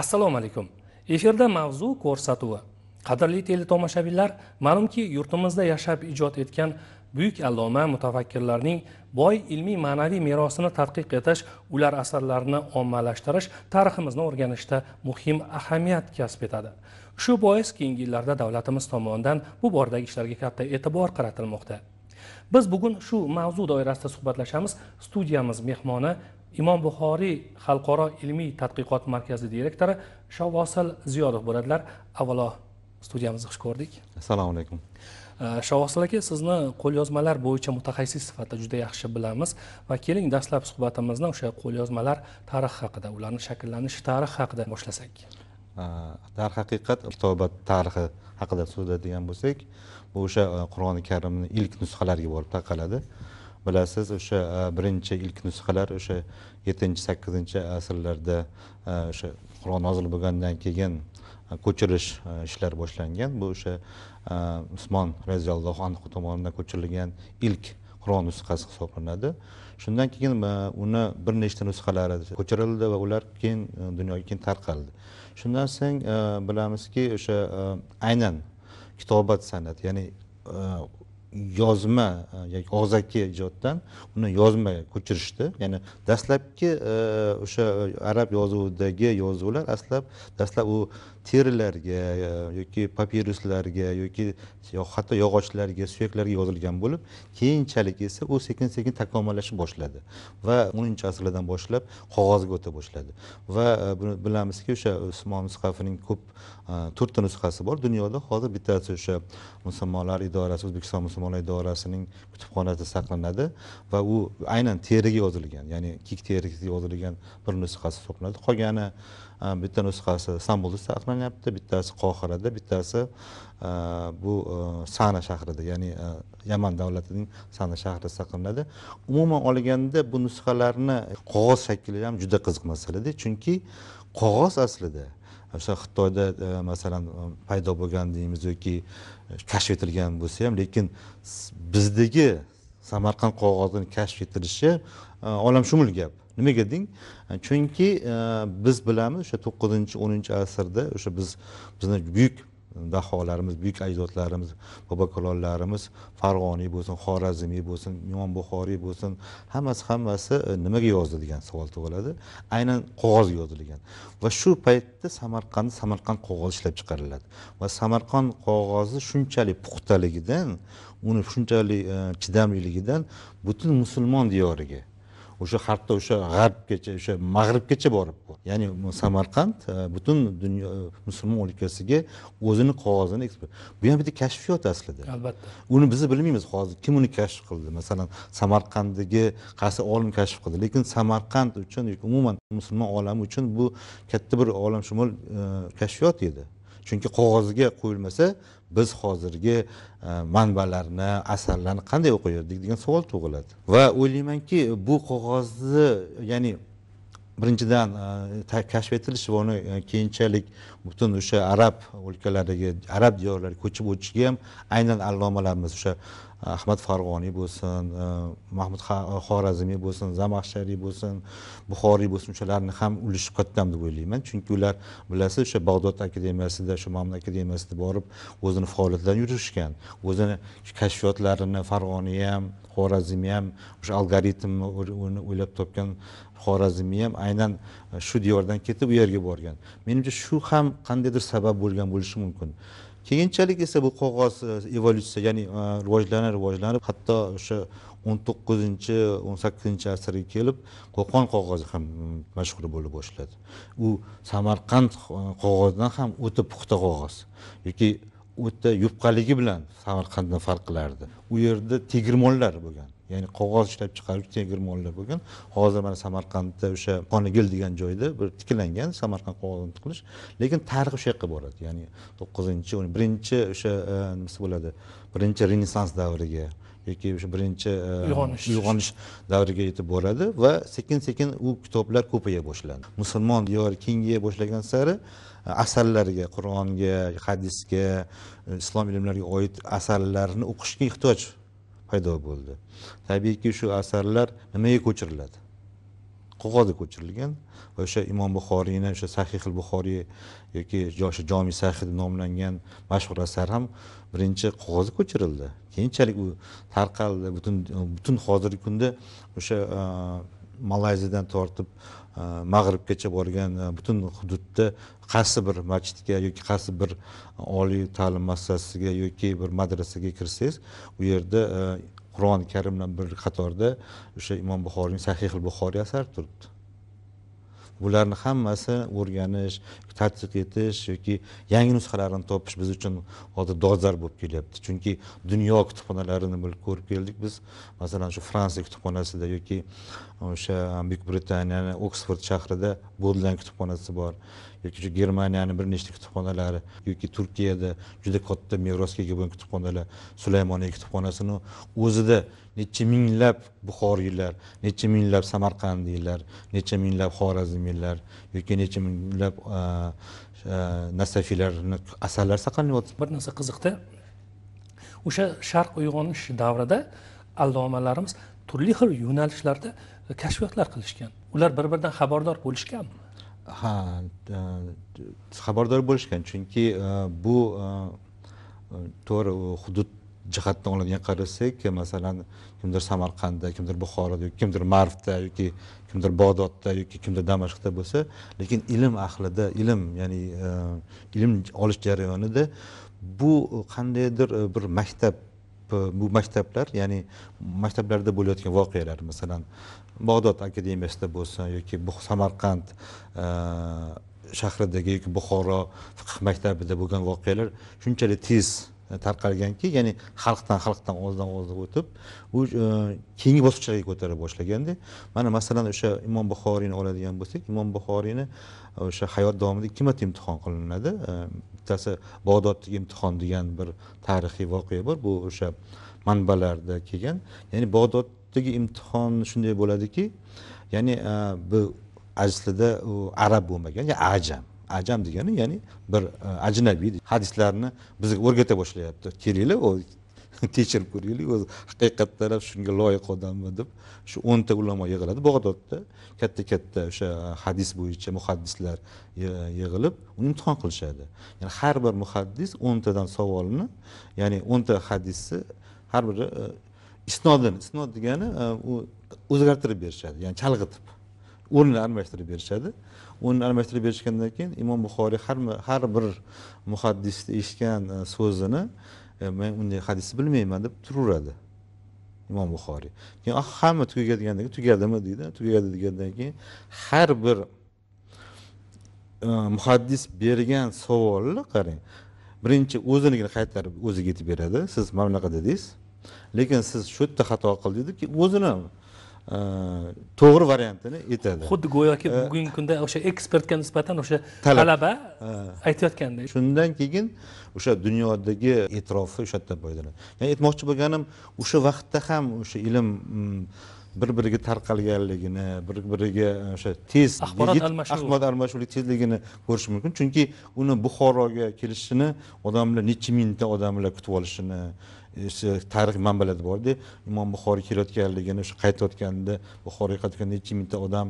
assalomu alaykum efirda mavzu ko'rsatuvi qadrli teletomoshabinlar ma'lumki yurtimizda yashab ijod etgan buyuk alloma mutafakkirlarning boy ilmiy ma'naviy merosini tadqiq etish ular asarlarini ommalashtirish tariximizni o'rganishda muhim ahamiyat kasb etadi shu bois keyingi yillarda davlatimiz tomonidan bu boradagi ishlarga katta e'tibor qaratilmoqda biz bugun shu mavzu doirasida suhbatlashamiz studiyamiz mehmoni imom buxoriy xalqaro ilmiy tadqiqot markazi direktori shovosil ziyodov bo'ladilar avvalo studiyamizni xush ko'rdik assalomu alaykum shovosil aka sizni qo'lyozmalar bo'yicha mutaxassis sifatida juda yaxshi bilamiz va keling dastlab suhbatimizni o'sha qo'lyozmalar tarixi haqida ularni shakllanishi tarixi haqida boshlasak darhaqiqat kitobat tarixi haqida so'zlaydigan bo'lsak bu o'sha e, qur'oni karimni ilk nusxalariga borib taqaladi bilasiz o'sha e, birinchi ilk nusxalar o'sha yettinchi sakkizinchi asrlarda e, o'sha qur'on nozil bo'lgandan keyin e, ko'chirish ishlari boshlangan bu o'sha usmon roziyallohu anhu tomonidan ko'chirilgan ilk qur'on nusxasi hisoblanadi shundan keyin uni bir nechta nusxalari ko'chirildi va ular keyin dunyoga keyin tarqaldi shundan so'ng bilamizki o'sha aynan kitobat san'ati ya'ni yozma e, yoki og'zaki ijoddan uni yozmaga ko'chirishdi ya'ni dastlabki e, o'sha e, arab yozuvidagi yozuvlar dastlab dastlab u terilarga yoki papiruslarga yoki hatto yog'ochlarga suyaklarga yozilgan bo'lib keyinchalik esa u sekin sekin takomillashib boshladi va o'ninchi asrlardan boshlab qog'ozga o'ta boshladi va e, bilamizki o'sha usmon nusxafining ko'p e, to'rtta nusxasi bor dunyoda hozir bittasi o'sha musulmonlar idorasi o'zbekiston musulmonlar idorasining kutubxonasida saqlanadi va u aynan teriga yozilgan ya'ni kik terisiga yozilgan bir nusxasi hisoblanadi qolgani Э, bitta nusxasi istanbulda saqlanyapti bittasi qohirada bittasi э, bu э, sana shahrida ya'ni yaman davlatining sana shahrida saqlanadi umuman olganda bu nusxalarni qog'oz shakli ham juda qiziq masalada chunki qog'oz aslida o'sha xitoyda e, masalan e, paydo bo'lgan deymiz yoki e, kashf etilgan bo'lsa ham lekin bizdagi samarqand qog'ozini kashf etilishi olamshumul gap nimaga deng e, chunki e, biz bilamiz o'sha to'qqizinchi o'ninchi asrda o'sha biz bizni buyuk daholarimiz buyuk ajdodlarimiz bobokalonlarimiz farg'oniy bo'lsin xorazmiy bo'lsin imom buxoriy bo'lsin hammasi hammasi e, nimaga yozdi degan savol tug'iladi aynan qog'ozga yozilgan va shu paytda samarqandda samarqand qog'ozi ishlab chiqariladi va samarqand qog'ozi shunchalik puxtaligidan uni shunchalik chidamliligidan butun musulmon diyoriga o'sha hatto o'sha g'arbgacha o'sha mag'ribgacha borib ya'ni samarqand e, butun dunyo musulmon o'lkasiga o'zini qog'ozini eksport bu ham bitta kashfiyot aslida albatta uni biz bilmaymiz hozir kim uni kashf qildi masalan samarqanddagi qaysi olim kashf qildi lekin samarqand uchun yoki umuman musulmon olami uchun bu katta bir olamshumul e, kashfiyot edi chunki qog'ozga qo'yilmasa biz hozirgi e, manbalarni asarlarni qanday o'qiyverdik degan savol tug'iladi va o'ylaymanki bu qog'ozni ya'ni birinchidan e, kashf etilishi va uni e, keyinchalik butun o'sha arab o'lkalaridagi arab diyorlariga ko'chib o'tishiga ham aynan allomalarimiz o'sha e, ahmad farg'oniy bo'lsin mahmud xorazmiy bo'lsin zamaxshariy bo'lsin buxoriy bo'lsin o'shalarni ham ulushi qatdam deb o'ylayman chunki ular bilasiz o'sha bag'dod akademiyasida shu mamun akademiyasida borib o'zini faoliyatlarini yurishgan o'zini kashfiyotlarini farg'oniy ham xorazmiy ham o'sha algoritmni o'ylab topgan xorazmiy ham aynan e, shu diyordan ketib u yerga borgan menimcha shu ham qandaydir sabab bo'lgan bo'lishi mumkin keyinchalik esa bu qog'oz e, evolyutsiya ya'ni e, rivojlanib rivojlanib hatto o'sha o'n to'qqizinchi o'n sakkizinchi asrga kelib qo'qon qog'ozi ham mashhur bo'la boshladi u samarqand qog'ozidan ham o'ta puxta qog'oz yoki o'ta yupqaligi bilan samarqanddan farq qilardi u yerda tegirmonlar bo'lgan ya'ni qog'oz ishlab chiqaruvchi tegirmonlar bo'lgan hozir mana samarqandda o'sha xonigil degan joyda bir tiklangan samarqand qog'ozini tiqilish lekin tarix o'sha yoqqa boradi ya'ni to'qqizinchi o'n birinchi o'sha e, nimasi bo'ladi birinchi renessans davriga yoki o'sha birinchi e, uyg'onish uyg'onish davriga yetib boradi va sekin sekin u kitoblar ko'paya boshlandi musulmon diyori kengaya boshlagan sari e, asarlarga qur'onga hadisga islom ilmlariga oid asarlarni o'qishga ehtiyoj paydo bo'ldi tabiiyki shu asarlar nimaga ko'chiriladi qog'ozga ko'chirilgan va o'sha imom buxoriyni o'sha sahihil buxoriy yoki o'sha jomi sahih deb nomlangan mashhur asar ham birinchi qog'ozga ko'chirildi keyinchalik u tarqaldi butun butun hozirgi kunda o'sha malayziyadan tortib Э, mag'ribgacha borgan э, butun hududda qaysi bir masjidga yoki qaysi bir oliy ta'lim muassasasiga yoki bir madrasaga kirsangiz u yerda e, qur'oni karim bilan bir qatorda o'sha imom buxoriyning sahih buxoriy asari turibdi bularni hammasi o'rganish tadqiq etish yoki yangi nusxalarini topish biz uchun hozir dolzarb bo'lib kelyapti chunki dunyo kutubxonalarini ko'rib keldik biz masalan shu fransiya kutubxonasida yoki o'sha buyuk britaniyani oksford shahrida bodlan kutubxonasi bor yoki shu germaniyani bir nechta kutubxonalari yoki turkiyada juda katta merosga ega bo'lgan kutubxonalar sulaymoniy kutubxonasini o'zida necha minglab buxoriylar necha minglab samarqandiylar necha minglab xorazmiylar yoki necha minglab nasafiylarni saqlanib saqlanyapti bir narsa qiziqda o'sha sharq uyg'onish davrida allomalarimiz turli xil yo'nalishlarda kashfiyotlar qilishgan ular bir biridan xabardor bo'lishganmi ha xabardor bo'lishgan chunki bu to'g'ri hudud jihatdan oladigan qarasak masalan kimdir samarqandda kimdir buxoroda yoki kimdir marvda yoki kimdir bag'dodda yoki kimdir damashqda bo'lsa lekin ilm ahlida ilm ya'ni e, ilm olish jarayonida bu qandaydir e, bir maktab e, bu maktablar ya'ni maktablarda bo'layotgan voqealar masalan bag'dod akademiyasida bo'lsin yoki bu samarqand shahridagi yoki buxoro fiqh maktabida bo'lgan voqealar shunchalik tez tarqalganki ya'ni xalqdan xalqdan og'izdan og'izga o'tib u e, keyingi bosqichlarga ko'tara boshlaganda mana masalan o'sha imom buxoriyni oladigan bo'lsak imom buxoriyni e, o'sha hayot davomida ikki marta imtihon qilinadi e, bittasi bag'doddagi imtihon degan bir tarixiy voqea bor bu o'sha manbalarda kelgan ya'ni bag'doddagi imtihon shunday bo'ladiki ya'ni bu aslida u arab bo'lmagan ya'ni ajam ajam degani ya'ni bir e, ajnabiy hadislarni bizga o'rgata boshlayapti kelinglar tekshirib ko'ringlar o'zi haqiqatdan ham shunga loyiq odammi deb shu o'nta ulamo yig'iladi bag'dodda katta katta o'sha hadis bo'yicha muhaddislar yig'ilib uni imtihon qilishadi ya'ni har bir muhaddis o'ntadan savolni ya'ni o'nta hadisni har biri e, isnodini isnod degani e, u o'zgartirib berishadi ya'ni chalg'itib o'rnini almashtirib berishadi uni almashtirib berishgandan keyin imom buxoriy har bir muhaddisni eshitgan e, so'zini e, men unday hadisni bilmayman deb turaveradi imom buxoriy keyin ah, hamma tugagandan keyin tugadimi deydi tugadi degandan keyin har bir e, muhaddis bergan savolni qarang birinchi o'zinikini qaytarib o'ziga aytib beradi siz mana bunaqa dedingiz lekin siz shu yerda xato qildingiz deb o'zini Э, to'g'ri variantini aytadi xuddi go'yoki э, bugungi kunda o'sha ekspertga nisbatan o'sha э, talaba aytayotganday shundan keyin o'sha dunyodagi e'tirofi o'sha yerdan foydalanadi ya'ni aytmoqchi bo'lganim o'sha vaqtda ham o'sha ilm mm, bir biriga tarqalganligini bir biriga o'sha tez axborot almashuv axborot almashuvi tezligini ko'rish mumkin chunki uni buxoroga kelishini odamlar necha mingta odamlar kutib olishini o'sha tarixiy manbalarda borda imom buxoriy kelayotganligini shu qaytayotganda buxoriyga qaytayotganda necha mingta odam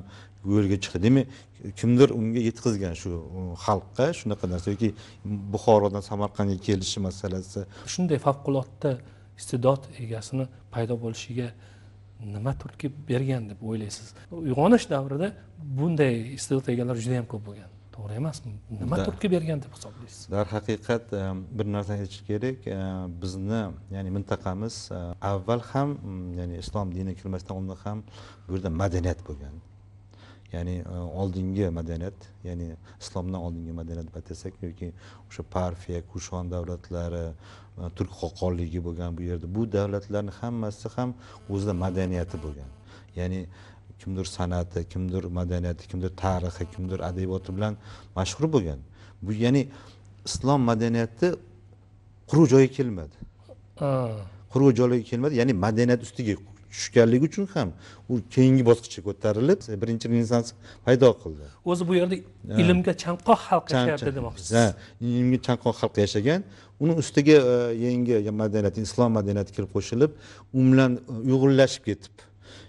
yo'lga chiqdi demak kimdir unga yetkazgan shu xalqqa shunaqa narsa yoki buxorodan samarqandga kelishi masalasi shunday favqulodda iste'dod egasini paydo bo'lishiga nima turtki bergan deb o'ylaysiz uyg'onish davrida bunday iste'dod egalari juda yam ko'p bo'lgan to'g'ri emasmi nima turtki bergan deb hisoblaysiz darhaqiqat e, bir narsani aytish kerak e, bizni ya'ni mintaqamiz e, avval ham ya'ni islom dini kirmasdan oldin ham bu yerda madaniyat bo'lgan ya'ni oldingi madaniyat ya'ni islomdan oldingi madaniyat deb aytsak yoki o'sha parfiya kushon davlatlari turk qo'qonligi bo'lgan bu yerda bu davlatlarni hammasi ham o'zida madaniyati bo'lgan ya'ni kimdir san'ati kimdir madaniyati kimdir tarixi kimdir adabiyoti bilan mashhur bo'lgan bu ya'ni islom madaniyati quruq joyga kelmadi quruq joyga kelmadi ya'ni madaniyat ustiga tushganligi uchun ham u keyingi bosqichga ko'tarilib birinchi renessans paydo qildi o'zi bu yerda ilmga chanqoq xalq yashayapti demoqchisiz ha ilmga chanqoq xalq yashagan uni ustiga e, yangi madaniyat islom madaniyati kelib qo'shilib u bilan uyg'unlashib e, ketib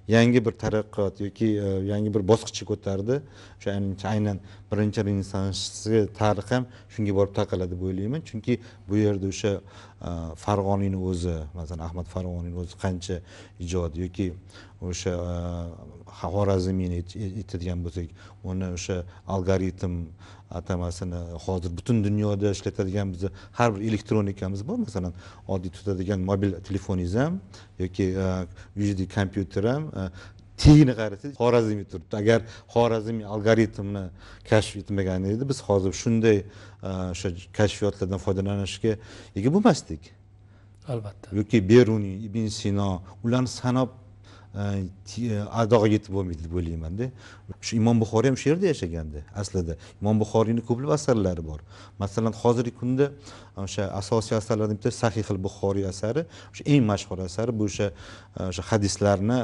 yangi bir taraqqiyot yoki e, yangi bir bosqichga ko'tardi o'sha aynan birinchi renessanschi tarixi ham shunga borib taqaladi deb o'ylayman chunki bu yerda o'sha Э, farg'oniyni o'zi masalan ahmad farg'oniyni o'zi qancha ijod yoki o'sha e, xorazmiyni aytadigan bo'lsak uni o'sha algoritm atamasini hozir butun dunyoda ishlatadigan bizni har bir elektronikamiz bor masalan oddiy tutadigan mobil telefoningiz ham yoki e, yuzdagi kompyuter ham e, teyini qarasangiz xorazmiy turibdi agar xorazmiy algoritmni kashf etmagan edi biz hozir shunday e, o'sha kashfiyotlardan foydalanishga ega bo'lmasdik albatta yoki beruniy ibn sino ularni sanab ado yetib bo'lmaydi deb o'ylaymanda shu imom buxoriy ham shu yerda yashaganda aslida imom buxoriyni ko'plab asarlari bor masalan hozirgi kunda o'sha asosiy asarlardan bittasi sahihil buxoriy asari o'sha eng mashhur asari bu o'sha o'sha hadislarni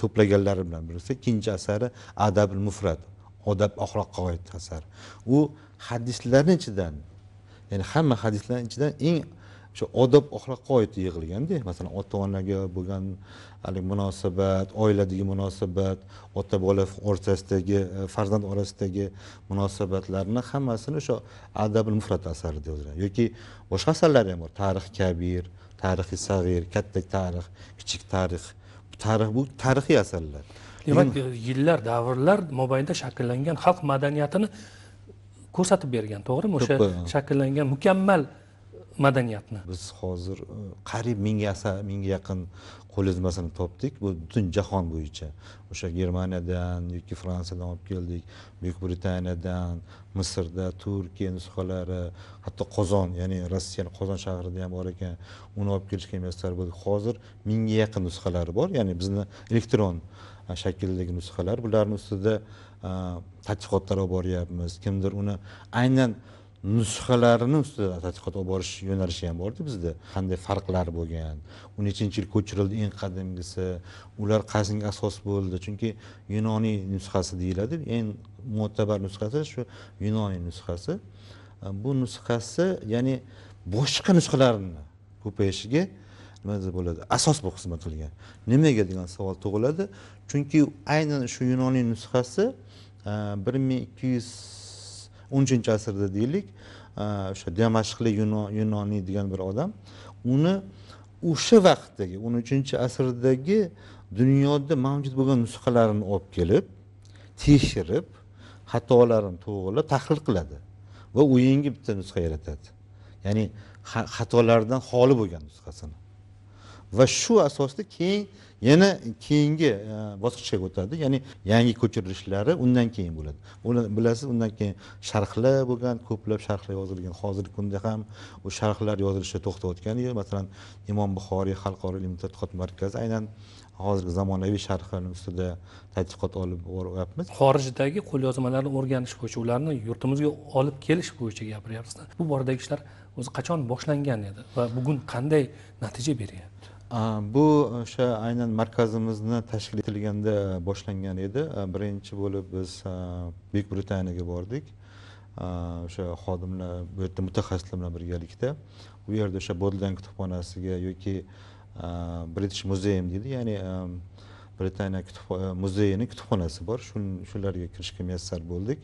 to'plaganlari bilan birisi ikkinchi asari al mufrat odab axloq oid asar u hadislarni ichidan ya'ni hamma hadislarni ichidan eng shu odob axloqqa oid yig'ilganda masalan ota onaga bo'lgan haligi munosabat oiladagi munosabat ota bola o'rtasidagi e, farzand orasidagi munosabatlarni hammasini o'sha adabil mufrat asari deydilar yoki boshqa asarlar ham bor tarix kabir tarixi sag'ir katta tarix kichik tarix tarix bu tarixiy asarlar demak yillar davrlar mobaynida shakllangan xalq madaniyatini ko'rsatib bergan to'g'rimi o'sha e, shakllangan mukammal madaniyatni biz hozir e, qariyb mingga asar mingga yaqin qo'lyozmasini topdik bu butun jahon bo'yicha o'sha germaniyadan yoki fransiyadan olib keldik buyuk britaniyadan misrda turkiya nusxalari hatto qozon ya'ni rossiyani qozon shahrida ham bor ekan uni olib kelishga muyassar bo'ldik hozir mingga yaqin nusxalari bor ya'ni bizni elektron e, shakldagi nusxalar bularni ustida e, tadqiqotlar olib boryapmiz kimdir uni aynan nusxalarini ustida tadqiqot olib borish yo'nalishi ham borda bizda qanday farqlar bo'lgan u nechinchi yil ko'chirildi eng qadimgisi ular qaysinga asos bo'ldi chunki yunoniy nusxasi deyiladi eng mo'tabar nusxasi shu yunoniy nusxasi bu nusxasi ya'ni boshqa nusxalarni ko'payishiga nima desa bo'ladi asos bo'lib xizmat qilgan nimaga degan savol tug'iladi chunki aynan shu yunoniy nusxasi e, bir ming ikki yuz o'ninchi asrda deylik o'sha damashqli yunoniy degan bir odam uni o'sha vaqtdagi o'n uchinchi asrdagi dunyoda mavjud bo'lgan nusxalarini olib kelib tekshirib xatolarini to'g'irlab tahlil qiladi va u yangi bitta nusxa yaratadi ya'ni xatolardan xoli bo'lgan nusxasini va shu asosda keyin yana keyingi e, bosqichga o'tadi ya'ni yangi ko'chirishlari undan keyin bo'ladi uni bilasiz undan keyin sharhlar bo'lgan ko'plab sharhlar yozilgan hozirgi kunda ham u sharhlar yozilishi to'xtayotgani yo'q masalan imom buxoriy xalqaro ilmiy tadqiqot markazi aynan hozirgi zamonaviy sharhlarni ustida tadqiqot olib boryapmiz xorijdagi qo'lyozmalarni o'rganish bo'yicha ularni yurtimizga olib kelish bo'yicha gapiryapsiz bu boradagi ishlar o'zi qachon boshlangan edi va bugun qanday natija beryapti bu o'sha aynan markazimizni tashkil etilganda boshlangan edi birinchi bo'lib biz buyuk britaniyaga bordik o'sha xodimlar bu yerda mutaxassislar bilan birgalikda u yerda o'sha bodlan kutubxonasiga yoki british muzeyim deydi ya'ni britaniya muzeyini kutubxonasi bor shularga kirishga muyassar bo'ldik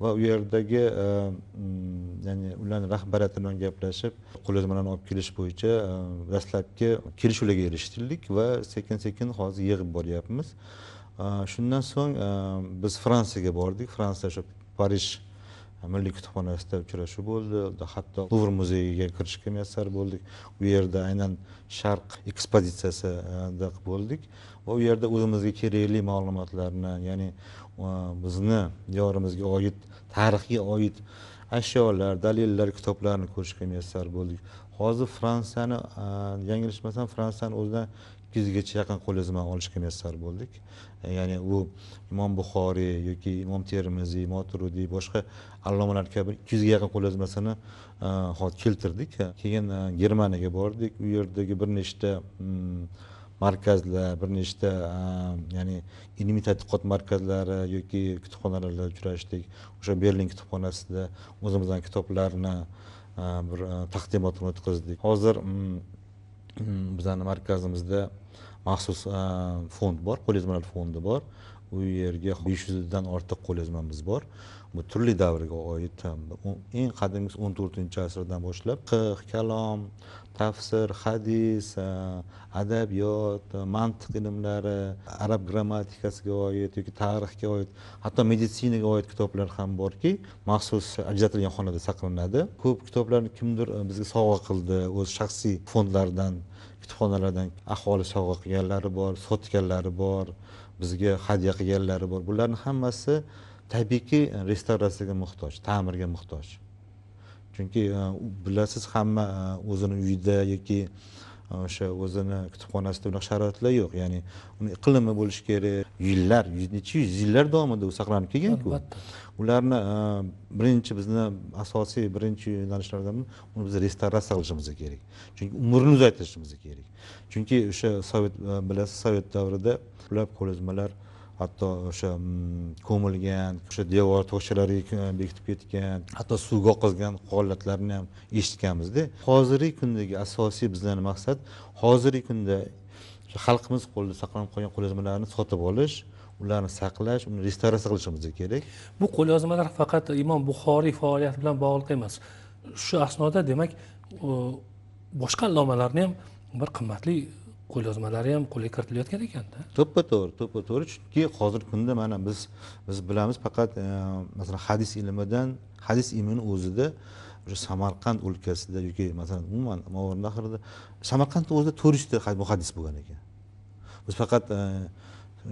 va u yerdagi e, mm, ya'ni ularni rahbariyati bilan gaplashib qo'lyozmalarni olib kelish bo'yicha e, dastlabki kelishuvlarga erishdik va sekin sekin hozir yig'ib boryapmiz e, shundan so'ng biz fransiyaga bordik fransiya o'sha parij milliy kutubxonasida uchrashuv bo'ldi hatto luvr muzeyiga kirishga muyassar bo'ldik u yerda aynan sharq ekspozitsiyasida bo'ldik va u yerda o'zimizga kerakli ma'lumotlarni ya'ni bizni diyorimizga oid tarixga oid ashyolar dalillar kitoblarni ko'rishga muyassar bo'ldik hozir fransiyani yanglishmasam fransiyani o'zidan ikki yuzgacha yaqin qo'lyozma olishga muyassar bo'ldik ya'ni u imom buxoriy yoki imom termiziy moturudiy boshqa allomalar kabi ikki yuzga yaqin qo'lyozmasini hozir keltirdik keyin germaniyaga bordik u yerdagi bir nechta markazlar bir nechta ehm, ya'ni ilmiy tadqiqot markazlari yoki kutubxonalarda uchrashdik o'sha berlin kutubxonasida o'zimizdan kitoblarni ehm, bir ehm, taqdimotini o'tkazdik hozir mm, mm, bizani markazimizda maxsus fond bor qo'lyozmalar fondi bor u yerga besh yuzdan ortiq qo'lyozmamiz bor bu turli davrga oid eng qadimgisi o'n to'rtinchi asrdan boshlab qiq kalom tafsir hadis eh, adabiyot eh, mantiq ilmlari arab grammatikasiga oid yoki tarixga oid hatto meditsinaga oid kitoblar ham borki maxsus ajratilgan xonada saqlanadi ko'p kitoblarni kimdir eh, bizga sovg'a qildi o'z shaxsiy fondlaridan kutubxonalardan aholi sovg'a qilganlari bor sotganlari bor bizga hadya qilganlari bor bularni hammasi tabiiyki restavratsiyaga muhtoj ta'mirga muhtoj chunki e, bilasiz hamma e, o'zini uyida yoki e, o'sha o'zini kutubxonasida bunaqa sharoitlar yo'q ya'ni uni iqlimi bo'lishi kerak yillar necha yuz yillar davomida u saqlanib kelganku ularni birinchi bizni asosiy birinchi yo'nalishlardan uni biz restavratsiya qilishimiz kerak chunki umrini uzaytirishimiz kerak chunki o'sha sovet bilasiz sovet davrida ko'plab qo'lyozmalar hatto o'sha mm, ko'milgan o'sha devor tokchalariga e, bekitib ketgan hatto suvga oqizgan holatlarni ham eshitganmizda hozirgi kundagi asosiy bizlarni maqsad hozirgi kunda xalqimiz qo'lida saqlanib qolgan qo'lyozmalarni sotib olish ularni saqlash uni restavratsiya qilishimiz kerak bu qo'lyozmalar faqat imom buxoriy faoliyati bilan bog'liq emas shu asnoda demak boshqa allomalarni ham bir qimmatli qo'lyozmalari ham qo'lga kiritilayotgan ekanda to'ppa to'g'ri to'ppa to'g'ri chunki hozirgi kunda mana biz biz bilamiz faqat e, masalan hadis ilmidan hadis ilmini o'zida o'sha samarqand o'lkasida yoki masalan umuman movaronahrda samarqandni o'zida yuzta muhaddis bo'lgan ekan biz faqat e,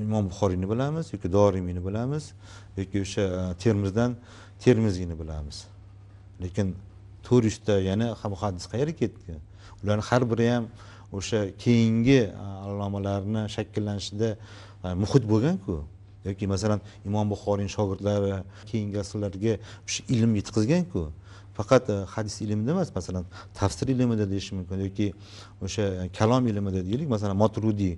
imom buxoriyni bilamiz yoki dorimiyni bilamiz yoki o'sha e, termizdan termiziyni bilamiz lekin yuzta yana muhaddis qayerga ketdi ularni har biri ham o'sha keyingi allomalarni shakllanishida muhit bo'lganku yoki masalan imom buxoriyni shogirdlari keyingi asrlarga o'sha ilm yetkazganku faqat hadis ilmida emas masalan tafsir ilmida deyish mumkin yoki o'sha kalom ilmida deylik masalan motrudiy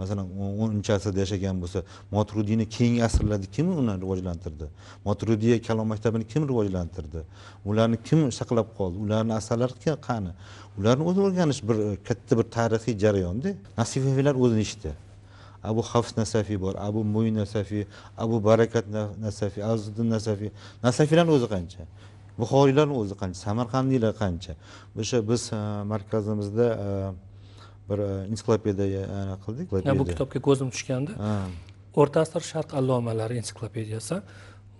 masalan o'ninchi asrda yashagan bo'lsa motrudiyni keyingi asrlarda kim uni rivojlantirdi motrudiya kalom maktabini kim rivojlantirdi ularni kim saqlab qoldi ularni asarlari qani ularni o'zi o'rganish bir e, katta bir tarixiy jarayonda nasifiylar o'zini eshitdi abu hafs nasafiy bor abu muy nasafiy abu barakat nasafiy aziddin nasafiy nasafiylarni o'zi qancha buxoriylarni o'zi qancha samarqandiylar qancha o'sha biz e, markazimizda e, bir e, ensiklopediya e, qildik bu kitobga ko'zim tushganda o'rta asr sharq allomalari ensiklopediyasi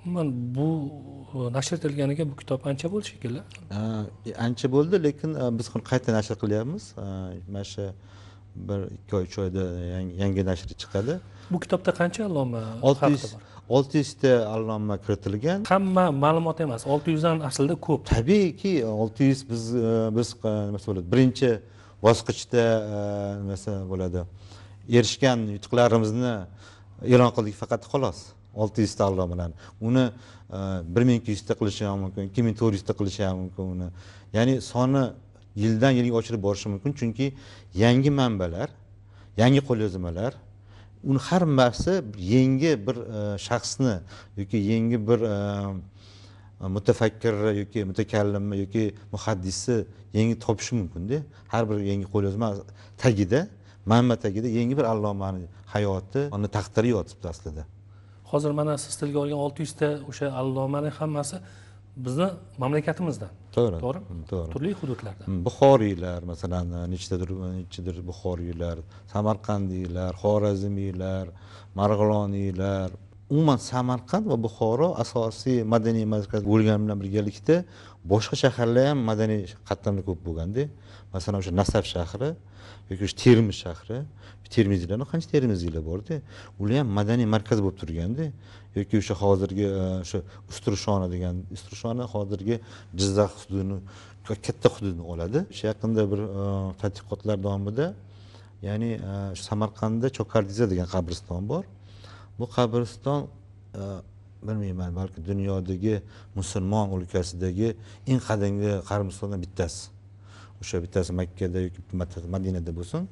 umuman bu e, nashr etilganiga bu kitob ancha bo'ldi shekilli ancha bo'ldi lekin biz qayta nashr qilyapmiz mana shu bir ikki oy uch oyda yangi nashr chiqadi bu kitobda qancha alloma olti yuz olti yuzta alloma kiritilgan hamma ma'lumot emas olti yuzdan aslida ko'p tabiiyki olti yuz biz biz nima birinchi bosqichda e, nimasi bo'ladi erishgan yutuqlarimizni e'lon qildik faqat xolos olti yuzta allo bilan uni e, bir ming ikki yuzta qilishi ham mumkin ikki ming to'rt yuzta qilishi ham mumkin uni ya'ni soni yildan yilga oshirib borishi mumkin chunki yangi manbalar yangi qo'lyozmalar uni har birsi yangi bir e, shaxsni yoki yangi bir mutafakkir yoki mutakallimmi yoki muhaddisni yangi topishi mumkinda har bir yangi qo'lyozma tagida manba tagida yangi bir allomani hayoti uni taqdiri yotibdi aslida hozir mana siz tilga olgan olti yuzta o'sha allomani hammasi bizni mamlakatimizdan to'g'ri to'g'rimi to'g'ri turli hududlardan hmm, buxoriylar masalan nechtadir nechidir buxoriylar samarqandiylar xorazmiylar marg'iloniylar umuman samarqand va buxoro asosiy madaniy markaz bo'lgani bilan birgalikda boshqa shaharlar ham madaniy qatlamda ko'p bo'lganda masalan o'sha nasaf shahri yoki o'sha termiz shahri termiziylarni qancha termiziylar borda ular ham madaniy markaz bo'lib turganda yoki o'sha hozirgi e, o'sha usturshona degan usturshona hozirgi jizzax hududini katta hududni oladi o'sha yaqinda bir e, tadqiqotlar davomida ya'ni e, samarqandda chokardiza degan qabriston bor bu qabriston e, bilmayman balki dunyodagi musulmon o'lkasidagi eng qadimgi qabristonlardan bittasi o'sha bittasi makkada yoki madinada bo'lsin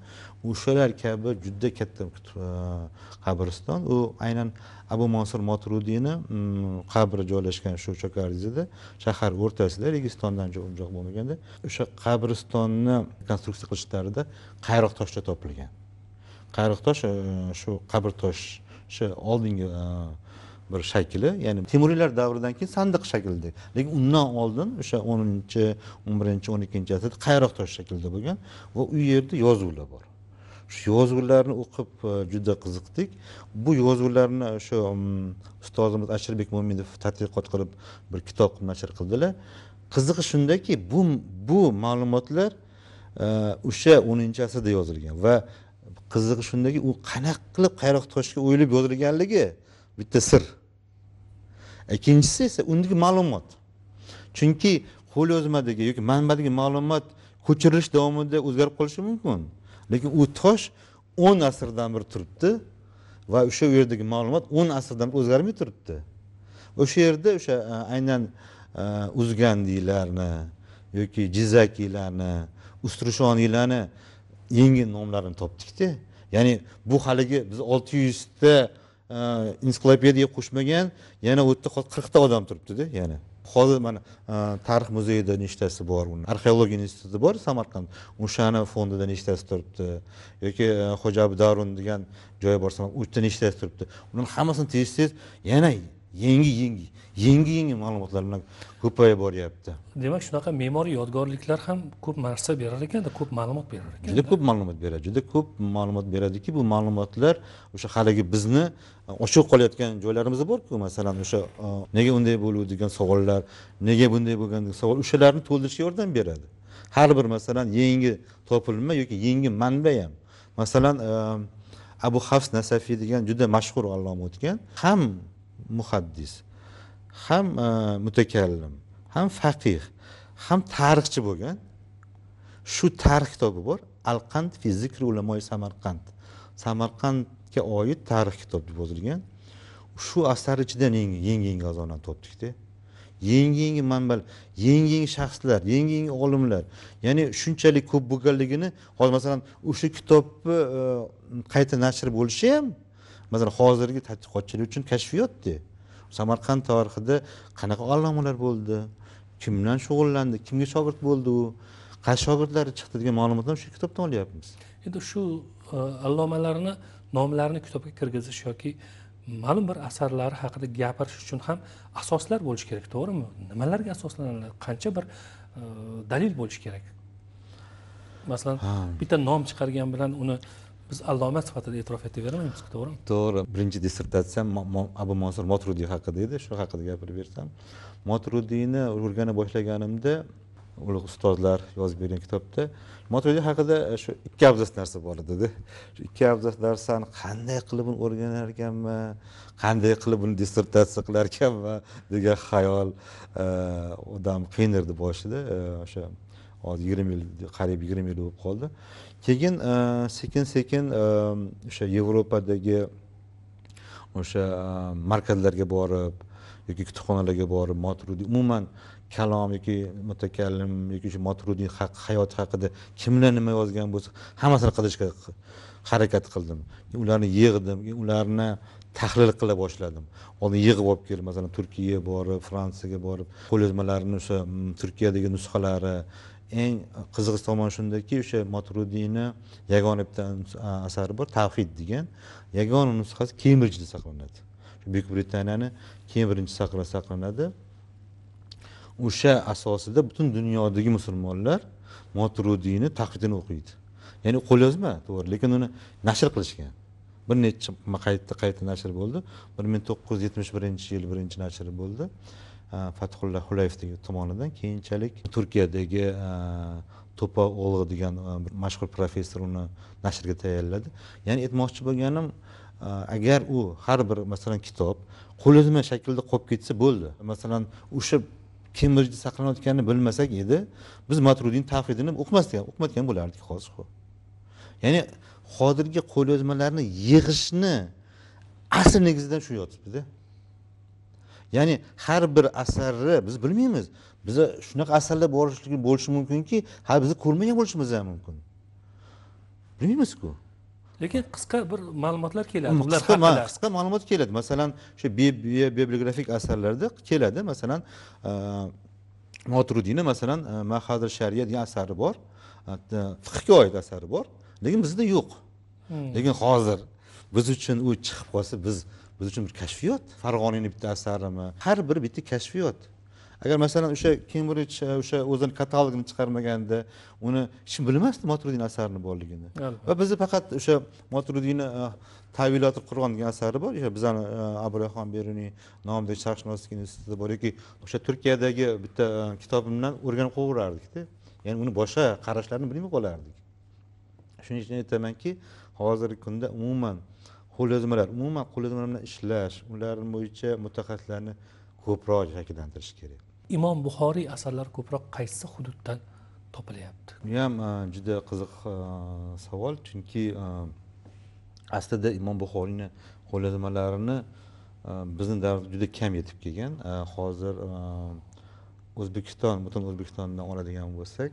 o'shalar kabi juda katta e, qabriston u aynan abu mansur motrudiyni mm, qabri joylashgan shu cho'karizada shahar o'rtasida registondan uzoq bo'lmaganda o'sha qabristonni konstruksiya qilishlarida qayroq toshlar topilgan qayroq tosh e, shu qabr tosh o'sha oldingi e, bir shakli ya'ni temuriylar davridan keyin sandiq shaklida lekin undan oldin o'sha o'ninchi o'n birinchi o'n ikkinchi asrda tosh shaklida bo'lgan va u yerda yozuvlar bor shu yozuvlarni o'qib e, juda qiziqdik bu yozuvlarni o'sha ustozimiz ashirbek mo'minov tadqiqot qilib bir kitob nashr qildilar qizig'i shundaki bu bu ma'lumotlar e, o'sha o'ninchi asrda yozilgan va qizig'i shundaki u qanaqa qilib qayroq toshga o'yilib yozilganligi bitta sir ikkinchisi esa undagi ma'lumot chunki qo'lyozmadagi yoki manbadagi ma'lumot ko'chirilish davomida o'zgarib qolishi mumkin lekin u tosh o'n asrdan beri turibdi va o'sha yerdagi ma'lumot o'n asrdan beri o'zgarmay turibdi o'sha yerda o'sha e, aynan e, uzgandiylarni yoki jizakilarni ustrushoniylarni yangi nomlarini topdikda ya'ni bu haligi biz olti yuzta e, ensiklopediya qo'shmagan yana u yerda qirqta odam turibdida yana hozir mana e, tarix muzeyida nechtasi bor uni arxeologiya instituti bor samarqand o'shani fondida nechtasi turibdi yoki e, xo'ja davron degan joyi bor u yerda nechtasi turibdi ularni hammasini tez tez yana yangi yangi yangi yangi ma'lumotlar bilan ko'payib boryapti demak shunaqa me'moriy yodgorliklar ham ko'p narsa berar ekanda ko'p ma'lumot berar ekan juda ko'p ma'lumot beradi juda ko'p ma'lumot beradiki bu ma'lumotlar o'sha haligi bizni e, ochiq qolayotgan joylarimiz borku masalan o'sha e, nega unday bo'luvdi degan savollar nega bunday bo'lgan degan savol o'shalarni to'ldirishga yordam beradi har bir masalan yangi topilma yoki yangi manba ham masalan e, abu hafs nasafiy degan juda mashhur alloma o'tgan ham muhaddis ham e, mutakallim ham faqih ham tarixchi bo'lgan shu tarix kitobi bor alqand fi ulamo ulamoi samarqand samarqandga oid tarix kitob deb yozilgan shu asar ichidan yangi yangi g'azonani topdikda yangi yangi manbalar yangi yangi shaxslar yangi yangi olimlar ya'ni shunchalik ko'p bo'lganligini hozir masalan o'sha kitobni e, qayta nashr bo'lishi ham masalan hozirgi tadqiqotchilar uchun kashfiyotda samarqand tarixida qanaqa allomalar bo'ldi kim bilan shug'ullandi kimga shogird bo'ldi u qaysi shogirdlari chiqdi degan ma'lumotni shu kitobdan olyapmiz endi shu allomalarni e, nomlarini kitobga kirgizish yoki ma'lum bir asarlari haqida gapirish uchun ham asoslar bo'lishi kerak to'g'rimi nimalarga asoslanadi qancha bir e, dalil bo'lishi kerak masalan bitta nom chiqargan bilan uni biz alloma sifatida e'tirof etavermaymiz to'g'rimi to'g'ri birinchi dissertatsiyam abu mansur motrudiy haqida edi shu haqida gapirib bersam motrudiyni o'rgana boshlaganimda ulug' ustozlar yozib bergan kitobda motrudiy haqida e, shu ikki abzas narsa bor edida shu ikki abzas narsani qanday qilib uni o'rganar ekanman qanday qilib buni dissertatsiya qilar ekanman degan xayol e, odam qiynardi boshida e, o'sha hozir yigirma yil qariyb yigirma yil bo'lib qoldi keyin e, sekin sekin e, o'sha yevropadagi o'sha e, markazlarga borib yoki kutubxonalarga borib motrudiy umuman kalom yoki mutakallim yoki o'sha motrudiy hayoti haqida kimlar nima yozgan bo'lsa hammasini qidirishga harakat qildim ularni yig'dim ularni tahlil qila boshladim oldin yig'ib olib kelib masalan turkiyaga borib fransiyaga borib qo'lyozmalarini o'sha turkiyadagi nusxalari eng qiziq tomoni shundaki o'sha matrudiyni yagona bitta asari bor tavhid degan yagona nusxasi kembrijda saqlanadi buyuk britaniyani kembrijda saqlanadi o'sha asosida butun dunyodagi musulmonlar motrudiyni taqvidini o'qiydi ya'ni qo'lyozma to'g'ri lekin uni nashr qilishgan bir necha qayta qayta nashr bo'ldi bir ming to'qqiz yuz yetmish birinchi yil birinchi nashr bo'ldi fathulla э, xulayev tomonidan keyinchalik turkiyadagi э, to'pa o'g'li degan э, mashhur professor uni nashrga tayyorladi ya'ni aytmoqchi bo'lganim e, agar u har bir masalan kitob qo'lizma shaklda qolib ketsa bo'ldi masalan o'sha kembridjda saqlanayotganini bilmasak edi biz matrudin tafridini o'qimasdik o'qimayotgan o'qimatgan bo'lardik hozir ya'ni hozirgi qo'lyozmalarni yig'ishni asl negizidan shu yotibdida ya'ni har bir asarni biz bilmaymiz biza shunaqa asarlar borishligi bo'lishi mumkinki hali biz ko'rmagan bo'lishimiz ham mumkin bilmaymizku lekin qisqa bir ma'lumotlar keladi ular haqida qisqa ma'lumot keladi masalan shu bibliografik asarlarda keladi masalan e, motrudiyni masalan e, mahadir shariya degan asari bor e, fiqga oid asari bor lekin bizda yo'q hmm. lekin hozir biz uchun u chiqib qolsa biz biz uchun bir kashfiyot farg'oniyni bitta asarimi har bir bitta kashfiyot agar masalan o'sha kembridj e, o'sha o'zini katalogini chiqarmaganda uni hech kim bilmasdi moturudin asarini borligini va bizni faqat o'sha moturudinni e, taviloti qur'on degan asari bor o'sha bizani e, abdurahmon beruniy nomidagi sharqshunoslik institutida bor yoki o'sha turkiyadagi bitta kitobimdan o'rganib qolaverardikda ya'ni uni boshqa qarashlarini bilmay qolardik shuning uchun aytamanki hozirgi kunda umuman qo'lyozmalar umuman qo'lyozmalar bilan ishlash ular bo'yicha mutaxassislarni ko'proq shakllantirish kerak imom buxoriy asarlari ko'proq qaysi hududdan topilyapti bu ham e, juda qiziq e, savol chunki e, aslida imom buxoriyni qo'lyozmalarini bizni davrda juda kam yetib kelgan hozir o'zbekiston butun o'zbekistondan oladigan bo'lsak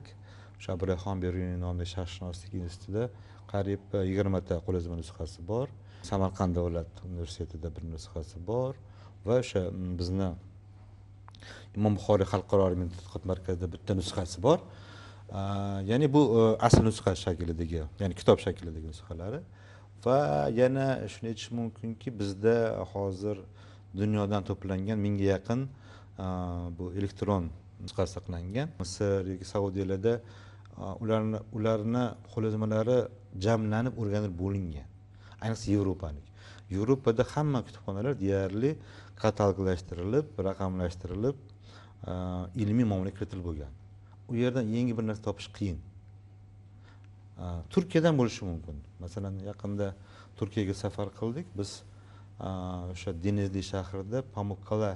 o'sha abdurahxon beruniy nomli sharqshunoslik institutida qariyb yigirmata qo'lyozma nusxasi bor samarqand davlat universitetida bir nusxasi bor va o'sha bizni imom buxoriy xalqaro ilmiy tadqiqot markazida bitta nusxasi bor ya'ni bu e, asl nusxa shaklidagi ya'ni kitob shaklidagi nusxalari va yana shuni aytish mumkinki bizda hozir dunyodan to'plangan mingga yaqin bu elektron nusxa saqlangan misr yoki saudiyalarda ularni ularni qo'lyozmalari jamlanib o'rganib bo'lingan ayniqsa yevropaning yevropada hamma kutubxonalar deyarli kataloglashtirilib raqamlashtirilib eh, ilmiy muomalaga kiritilib bo'lgan u yerdan yangi bir narsa topish qiyin eh, turkiyadan bo'lishi mumkin masalan yaqinda turkiyaga safar qildik biz eh, o'sha denizli shahrida pamukkala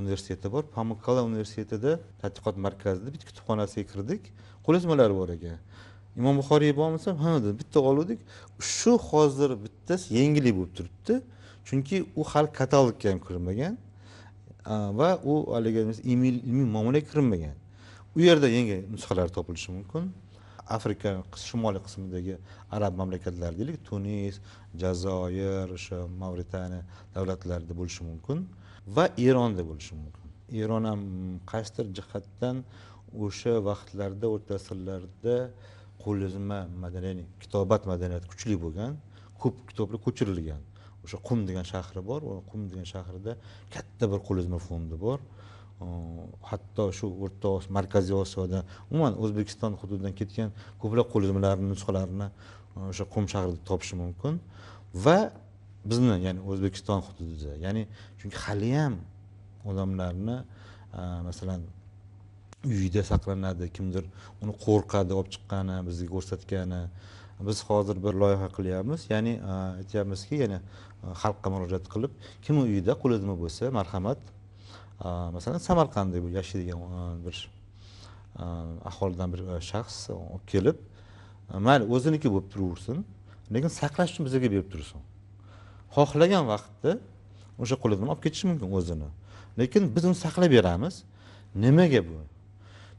universiteti bor pamukkala universitetida tadqiqot markazida bitta kutubxonasiga kirdik qo'lyozmalar bor ekan imom buxoriy bormisan ha dedi bitta oluvdik shu hozir bittasi yangilik bo'lib turibdi chunki u hali katalogga ham kirmagan va u haligi ilmiy muomalaga kirmagan u yerda yangi nusxalar topilishi mumkin afrika shimoliy qismidagi arab mamlakatlari deylik tunis jazoir o'sha mavritaniya davlatlarida bo'lishi mumkin va eronda bo'lishi mumkin eron ham qaysidir jihatdan o'sha vaqtlarda o'rta asrlarda qo'lyozma madaniyat kitobat madaniyati kuchli bo'lgan ko'p kitoblar ko'chirilgan o'sha qum degan shahri bor qum degan shahrida katta bir qo'lyozma fondi bor hatto shu o'rta markaziy osiyoda umuman o'zbekiston hududidan ketgan ko'plab qo'lyozmalarni nusxalarini o'sha qum shahrida topish mumkin va bizni ya'ni o'zbekiston hududida ya'ni chunki haliyam odamlarni masalan uyida saqlanadi kimdir uni qo'rqadi olib chiqqani bizga ko'rsatgani biz hozir bir loyiha qilyapmiz ya'ni e, aytyapmizki yana e, xalqqa murojaat qilib kimni uyida qo'lyozma bo'lsa marhamat e, masalan samarqandda yashaydigan bir aholidan bir shaxs olib kelib mayli o'ziniki bo'lib turaversin lekin saqlash uchun bizga berib tursin xohlagan vaqtda o'sha qo'lyozmani olib ketishi mumkin o'zini lekin biz uni saqlab beramiz nimaga bu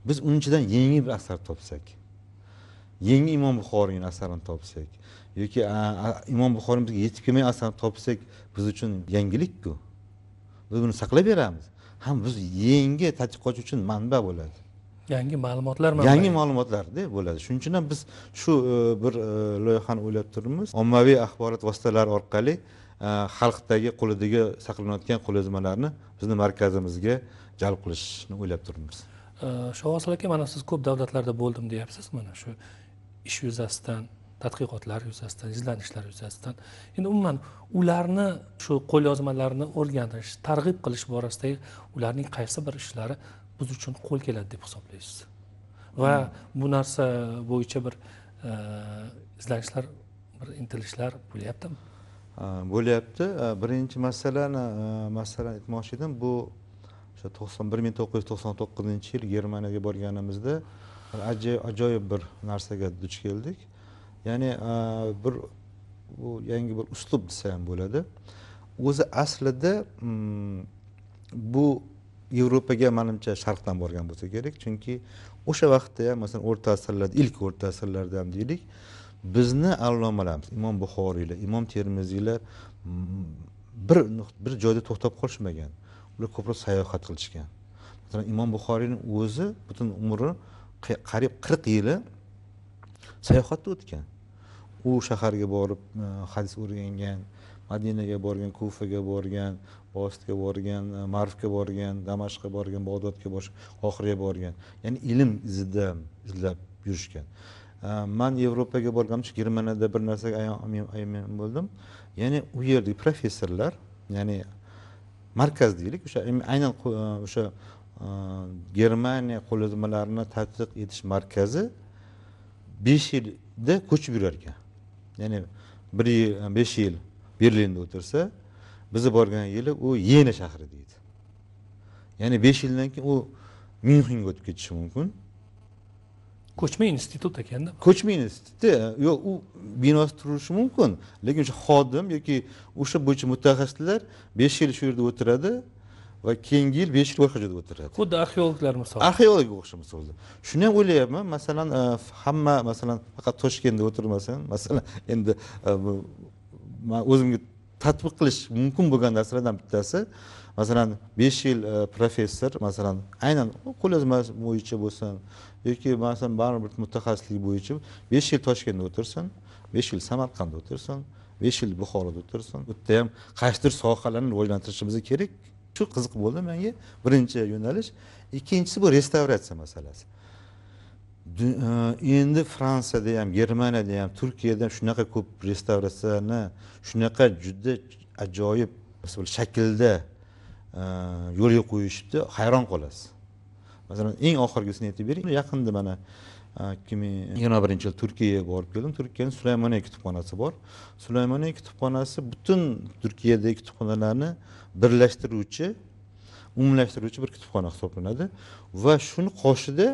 biz ichidan yangi bir asar topsak yangi imom buxoriyni asarini topsak yoki imom buxoriy bizga yetib kelmagan asarni topsak biz uchun yangilikku biz buni saqlab beramiz ham biz yangi tadqiqotchi uchun manba bo'ladi yangi ma'lumotlar yangi ma'lumotlarda bo'ladi shuning uchun ham biz shu e, bir e, loyihani o'ylab turibmiz ommaviy axborot vositalari orqali e, xalqdagi qo'lidagi saqlanayotgan qo'lyozmalarni bizni markazimizga jalb qilishni o'ylab turibmiz shovosil э, aka mana siz ko'p davlatlarda bo'ldim deyapsiz mana shu ish yuzasidan tadqiqotlar yuzasidan izlanishlar yuzasidan endi umuman ularni shu qo'lyozmalarni o'rganish targ'ib qilish borasidagi ularning qaysi bir ishlari biz uchun qo'l keladi deb hisoblaysiz va bu narsa bo'yicha bir e, izlanishlar bir intilishlar bo'lyaptimi bo'lyapti birinchi masalani e, masalan aytmoqchi edim bu o'sha to'qson bir ming to'qqiz yuz to'qson to'qqizinchi yil germaniyaga borganimizda ajoyib bir narsaga duch keldik ya'ni bir bu yangi bir uslub desa ham bo'ladi o'zi aslida mm, bu yevropaga manimcha sharqdan borgan bo'lsa kerak chunki o'sha vaqtda ham masalan o'rta asrlarda ilk o'rta asrlarda ham deylik bizni allomalarimiz imom buxoriylar imom termiziylar mm, bir bir joyda to'xtab qolishmagan ular ko'proq sayohat qilishgan masalan imom buxoriyni o'zi butun umri qariyb qirq yili sayohatda o'tgan u shaharga borib e, hadis o'rgangan madinaga borgan kufaga borgan bositga borgan e, marvga borgan damashqqa borgan bag'dodga borgan oxiriga borgan ya'ni ilm izida izlab yurishgan e, man yevropaga borganimcha germaniyada bir narsaga ayon bo'ldim ya'ni u yerdagi professorlar ya'ni markaz deylik o'sha aynan e, o'sha e, germaniya qo'llanmalarini tadqiq etish markazi besh yilda ko'chib yurar ekan ya'ni bir yil e, besh yil berlinda o'tirsa bizni borgan yili u yena shahri deydi ya'ni besh yildan keyin u myunxenga o'tib ketishi mumkin ko'chma institut ekanda ko'chma institutda yo'q u binosi turishi mumkin lekin o'sha xodim yoki o'sha bo'yicha mutaxassislar besh yil shu yerda o'tiradi va keyingi yil besh yil boshqa joyda o'tiradi xuddi arxeologlar misoli arxeologga o'xshab misolda shuni ham o'ylayapman masalan e, hamma masalan faqat toshkentda o'tirmasin masalan endi e, man o'zimga tatbiq qilish mumkin bo'lgan narsalardan bittasi masalan besh yil e, professor masalan aynan qo'lyozma bo'yicha bo'lsin yoki masalan baribir bir mutaxassislik bo'yicha besh yil toshkentda o'tirsin besh yil samarqandda o'tirsin besh yil buxoroda o'tirsin bu yerda ham qaysidir sohalarni rivojlantirishimiz kerak shu qiziq bo'ldi menga birinchi yo'nalish ikkinchisi bu restavratsiya masalasi e, endi fransiyada ham germaniyada ham turkiyada ham shunaqa ko'p restavratsiyani shunaqa juda ajoyib shaklda yo'lga qo'yishibdi hayron qolasiz masalan eng oxirgisini aytib bering yaqinda mana ikki e, ming yigirma birinchi yil turkiyaga borib keldim turkiyani sulaymoniya kutubxonasi bor sulaymoniya kutubxonasi butun turkiyadagi kutubxonalarni birlashtiruvchi umumlashtiruvchi bir kutubxona hisoblanadi va shuni qoshida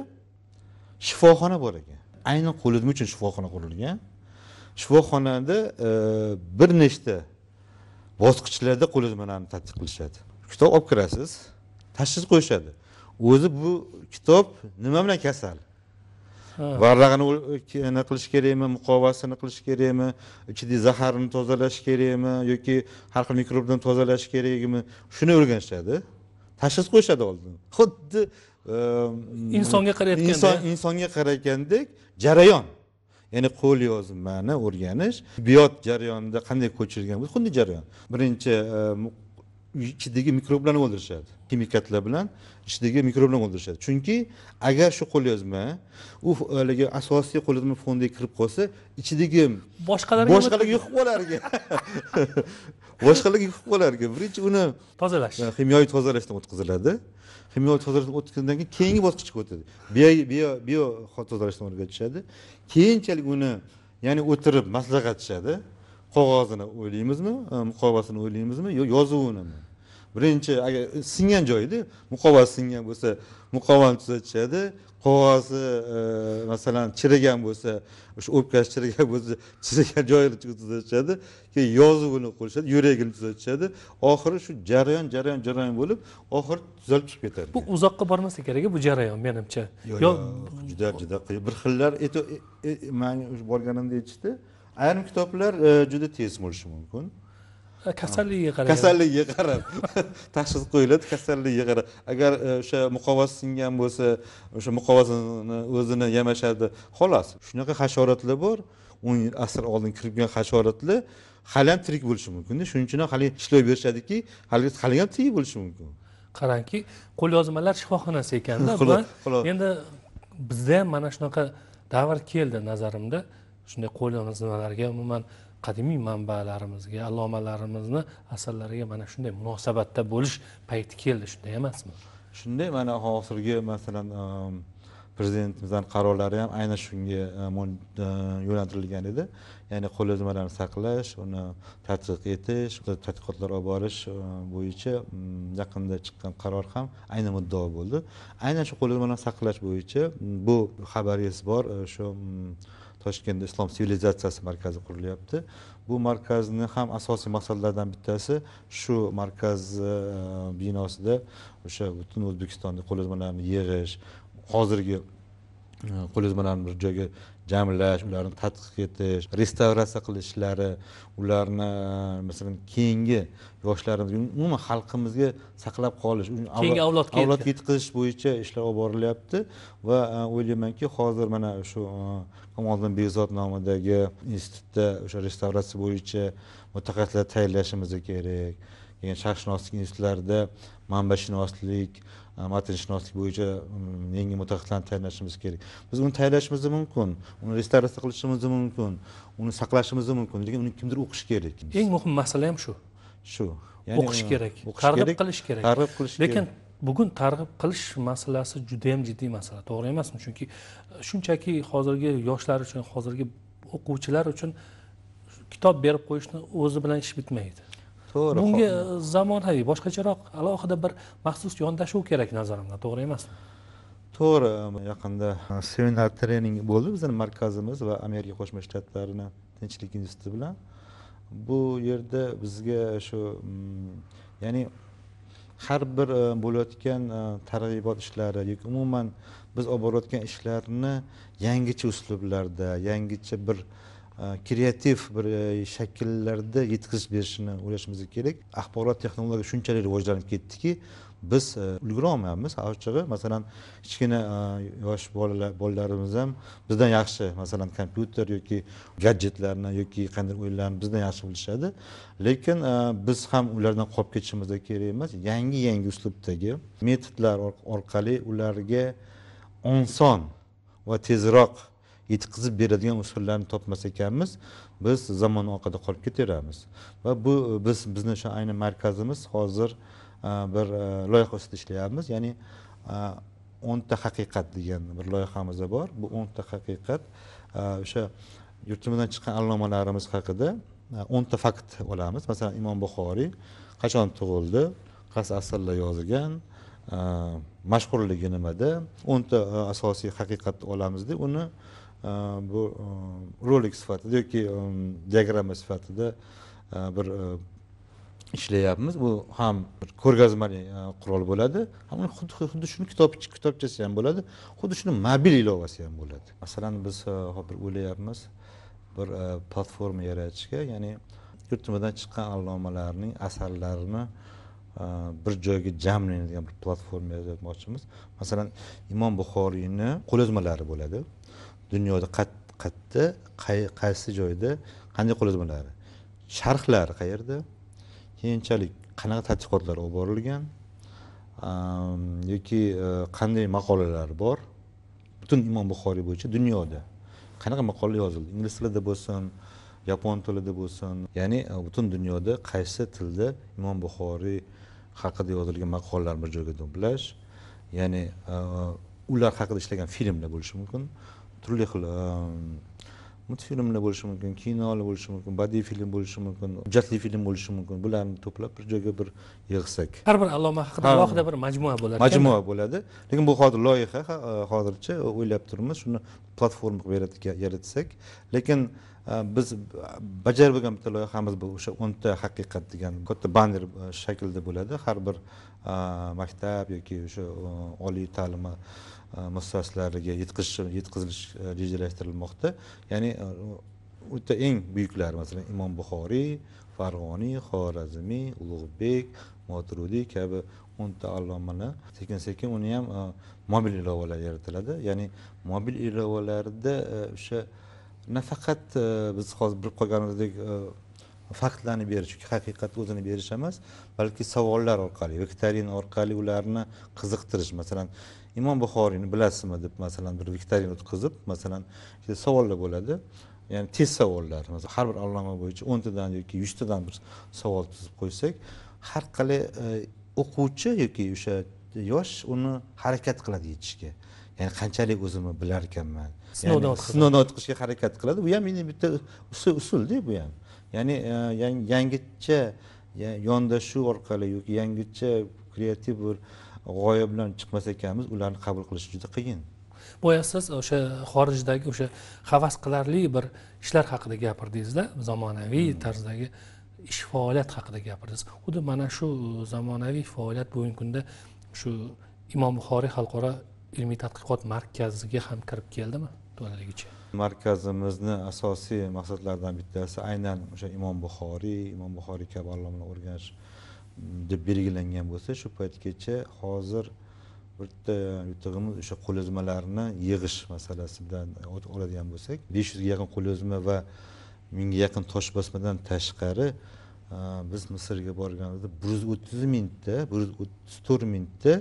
shifoxona bor ekan aynan qo'li nima uchun shifoxona qurilgan shifoxonada e, bir nechta bosqichlarda qo'lyozmalarni tadqiq qilishadi kitob olib kirasiz tashxis qo'yishadi o'zi bu kitob nima bilan kasal varrag'ini nima qilish kerakmi muqovasini qilish kerakmi ichidagi zaharni tozalash kerakmi yoki har xil mikrobdan tozalash kerakmi shuni o'rganishadi tashxis qo'yishadi oldin xuddi ehm, insonga qarayotganda inson insonga qarayotgandek jarayon ya'ni qo'l yozmani o'rganish tibbiyot jarayonida qanday ko'chirgan xuddi jarayon birinchi ehm, ichidagi mikroblarni o'ldirishadi kimikatlar bilan ichidagi mikroblarni o'ldirishadi chunki agar shu qo'lyozma u haligi asosiy qo'lyozma fondiga kirib qolsa ichidagi boshqalarga boshqalarga yuqib qolarkan boshqalarga yuqib qolar ekan birinchi uni tozalash kimyoviy e, tozalashdan o'tkaziladi kimyoviy tozalashdan o'tkazgandan keyin keyingi bosqichga o'tadi bio bio bio tozalashdan o'rgatishadi keyinchalik uni ya'ni o'tirib maslahatlashadi qog'ozini o'ylaymizmi e, muqovasini o'ylaymizmi yo yozuvinimi birinchi agar singan joyida muqovasi singan bo'lsa muqovani tuzatishadi qog'ozi e, masalan chirigan bo'lsa o'sha o'pkasi chirigan bo'lsa chirigan joyini tuzatishadi keyin yozuvini qo'yishadi yuragini tuzatishadi oxiri shu jarayon jarayon jarayon bo'lib oxiri tuzalib chiqib ketadi bu uzoqqa bormasa kerak bu jarayon menimcha yo'q juda juda qiyin bir xillar e, borganimda aytishdi işte. ayrim kitoblar e, juda tez bo'lishi mumkin e, kasalligiga qarab kasalligiga qarab tashxis qo'yiladi kasalligiga qarab agar e, o'sha muqovasi singan bo'lsa o'sha muqovasini o'zini yamashadi xolos shunaqa hasharotlar bor o'n asr oldin kirgan hasharotlar hali ham tirik bo'lishi mumkinda shuning uchun ham hali ishlay berishadiki hali ham tirik bo'lishi mumkin qarangki qo'lyozmalar shifoxonasi ekanda endi bizda ham mana shunaqa davr keldi nazarimda shunday qo'lyozmalarga umuman qadimiy manbalarimizga allomalarimizni asarlariga mana shunday munosabatda bo'lish payti keldi shunday emasmi shunday mana hozirgi masalan ehm, prezidentimizni qarorlari ham aynan shunga ehm, ehm, yo'naltirilgan edi ya'ni qo'lyozmalarni saqlash uni tadqiq etish tadqiqotlar olib borish bo'yicha mm, yaqinda chiqqan qaror ham aynan muddao bo'ldi aynan shu qo'lyozmalarni saqlash bo'yicha mm, bu xabaringiz bor e, shu mm, toshkentda islom sivilizatsiyasi markazi qurilyapti bu markazni ham asosiy maqsadlaridan bittasi shu markaz e, binosida o'sha butun o'zbekistonni qo'lyozmalarni yig'ish hozirgi e, qo'lyozmalarni bir joyga jamlash ularni tadqiq etish restavratsiya qilish ishlari ularni masalan keyingi yoshlarimizga umuman xalqimizga saqlab qolish keyingi avlodga avlod yetkazish bo'yicha ishlar olib borilyapti va e, o'ylaymanki hozir mana shu kamoliddin e, behzod nomidagi institutda o'sha restavratsiya bo'yicha mutaxassislar tayyorlashimiz kerak keyin sharqshunoslik institutlarida manbashunoslik matnshunoslik bo'yicha yangi mutaxassislarni tayyorlashimiz kerak biz uni tayyorlashimiz mumkin uni restavratsiya qilishimiz mumkin uni saqlashimiz mumkin lekin uni kimdir o'qishi kerak eng muhim masala ham shu shu o'qish kerak targ'ib qilish kerak targ'ib qilish kerak lekin bugun targ'ib qilish masalasi juda yam jiddiy masala to'g'ri emasmi chunki shunchaki hozirgi yoshlar uchun hozirgi o'quvchilar uchun kitob berib qo'yishni o'zi bilan ish bitmaydi to'g'ri bunga zamonaviy boshqacharoq alohida bir maxsus yondashuv kerak nazarimda to'g'ri emasmi to'g'ri yaqinda seminar trening bo'ldi bizani markazimiz va amerika qo'shma shtatlarini tinchlik instituti bilan bu yerda bizga shu mm, ya'ni har bir e, bo'layotgan e, targ'ibot ishlari yoki umuman biz olib borayotgan ishlarni yangicha uslublarda yangicha bir kreativ bir shakllarda yetkazib berishni o'ylashimiz kerak axborot texnologiya shunchalik rivojlanib ketdiki biz ulgura olmayapmiz ochig'i masalan kichkina yosh bolalar bolalarimiz ham bizdan yaxshi masalan kompyuter yoki gadjetlarni yoki qanday o'yinlarni bizdan yaxshi bilishadi lekin biz ham ulardan qolib ketishimiz kerak emas yangi yangi uslubdagi metodlar orqali ularga oson va tezroq yetqizib beradigan usullarni topmas ekanmiz biz zamon oqida qolib ketaveramiz va bu biz bizni o'sha ayni markazimiz hozir e, bir e, loyiha ustida ishlayapmiz ya'ni e, o'nta haqiqat degan bir loyihamiz bor bu o'nta haqiqat o'sha yurtimizdan chiqqan allomalarimiz haqida o'nta fakt olamiz masalan imom buxoriy qachon tug'ildi qaysi asrlar yozilgan mashhurligi nimada o'nta asosiy haqiqatni olamizda uni bu rolik sifatida yoki diagramma sifatida bir ishlayapmiz bu ham ko'rgazmali qurol bo'ladi ham xuddi xuddi shuni kitob kitobchasi ham bo'ladi xuddi shuni mobil ilovasi ham bo'ladi masalan biz hozir o'ylayapmiz bir platforma yaratishga ya'ni yurtimizdan chiqqan allomalarning asarlarini bir joyga jamlaydigan bir platforma yaratmoqchimiz masalan imom buxoriyni qo'lyozmalari bo'ladi dunyoda qayerda qaysi joyda qanday qurilmalari sharhlar qayerda keyinchalik qanaqa tadqiqotlar olib borilgan yoki e, qanday maqolalar bor butun imom buxoriy bo'yicha dunyoda qanaqa maqola yozildi ingliz tilida bo'lsin yapon tilida bo'lsin ya'ni e, butun dunyoda qaysi tilda imom buxoriy haqida yozilgan maqolalarni bir joyga to'plash ya'ni e, ular haqida ishlagan filmlar bo'lishi mumkin turli xil ehm, multfilmlar bo'lishi mumkin kinolar bo'lishi mumkin badiiy film bo'lishi mumkin hujjatli film bo'lishi mumkin bularni to'plab bir joyga bir yig'sak har bir alloma haqida alohida bir majmua bo'ladi majmua bo'ladi lekin bu hozir loyiha e, hozircha e, o'ylab turibmiz shuni platforma qilib yaratsak lekin e, biz bajarib bo'lgan bitta loyihamiz bu o'sha o'nta haqiqat degan katta banner shaklida bo'ladi har bir maktab yoki o'sha oliy ta'lim E, muassasalariga yetkazish yetkazilish e, rejalashtirilmoqda ya'ni o'ta e, eng buyuklari masalan imom buxoriy farg'oniy xorazmiy ulug'bek moturudiy kabi o'nta allomani sekin sekin uni ham mobil ilovalar yaratiladi ya'ni mobil ilovalarda o'sha nafaqat biz hozir bilib qolganimizdek faktlarni berish yoki haqiqatni o'zini berish emas balki savollar orqali viktorina orqali ularni qiziqtirish masalan imom buxoriyni bilasizmi deb masalan bir viktorin o'tkazib masalan işte savollar bo'ladi ya'ni test savollar masalan har bir alloma bo'yicha o'ntadan yoki yuztadan bir savol tuzib qo'ysak har qalay e, o'quvchi yoki o'sha yosh uni harakat qiladi yechishga ya'ni qanchalik o'zimni bilar ekanman sinovdan sinovdan o'tkazishga harakat qiladi bu ham mening bitta usulda bu ham ya'ni e, yangicha yondashuv orqali yoki yangicha kreativ bir g'oya bilan chiqmas ekanmiz ularni qabul qilish juda qiyin boya siz o'sha xorijdagi o'sha havas qilarli bir ishlar haqida gapirdingizda zamonaviy hmm. tarzdagi ish faoliyat haqida gapirdingiz xuddi mana shu e, zamonaviy faoliyat bugungi kunda shu imom buxoriy xalqaro ilmiy tadqiqot markaziga ham kirib keldimi to'laligicha markazimizni asosiy maqsadlaridan bittasi aynan o'sha imom buxoriy imom buxoriy kabi allomalar o'rganish deb belgilangan bo'lsa shu paytgacha hozir bitta yutug'imiz o'sha qo'lyozmalarni yig'ish masalasidan oladigan bo'lsak besh yuzga yaqin qo'lyozma va mingga yaqin toshbosmadan tashqari biz misrga borganimizda bir yuz o'ttiz mingta bir yuz o'ttiz to'rt mingta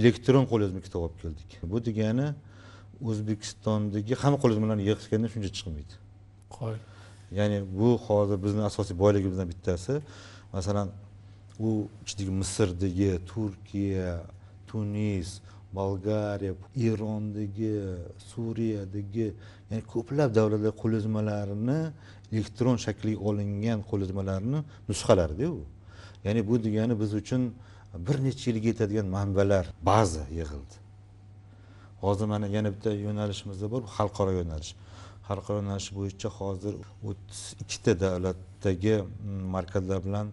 elektron qo'lyozma kitob olib keldik bu degani o'zbekistondagi hamma qo'lyozmalarni yig'ishganda shuncha chiqmaydi ya'ni bu hozir bizni asosiy boyligimizdan bittasi masalan u ichidagi misrdagi turkiya tunis bolgariya erondagi suriyadagi ya'ni ko'plab davlatlar qo'lyozmalarini elektron shakli olingan qo'lyozmalarni nusxalarida u ya'ni bu degani biz uchun bir necha yilga yetadigan manbalar baza yig'ildi hozir mana yana bitta yo'nalishimizda bor xalqaro yo'nalish xalqaro yo'nalish bo'yicha hozir o'ttiz ikkita davlatdagi mm, markazlar bilan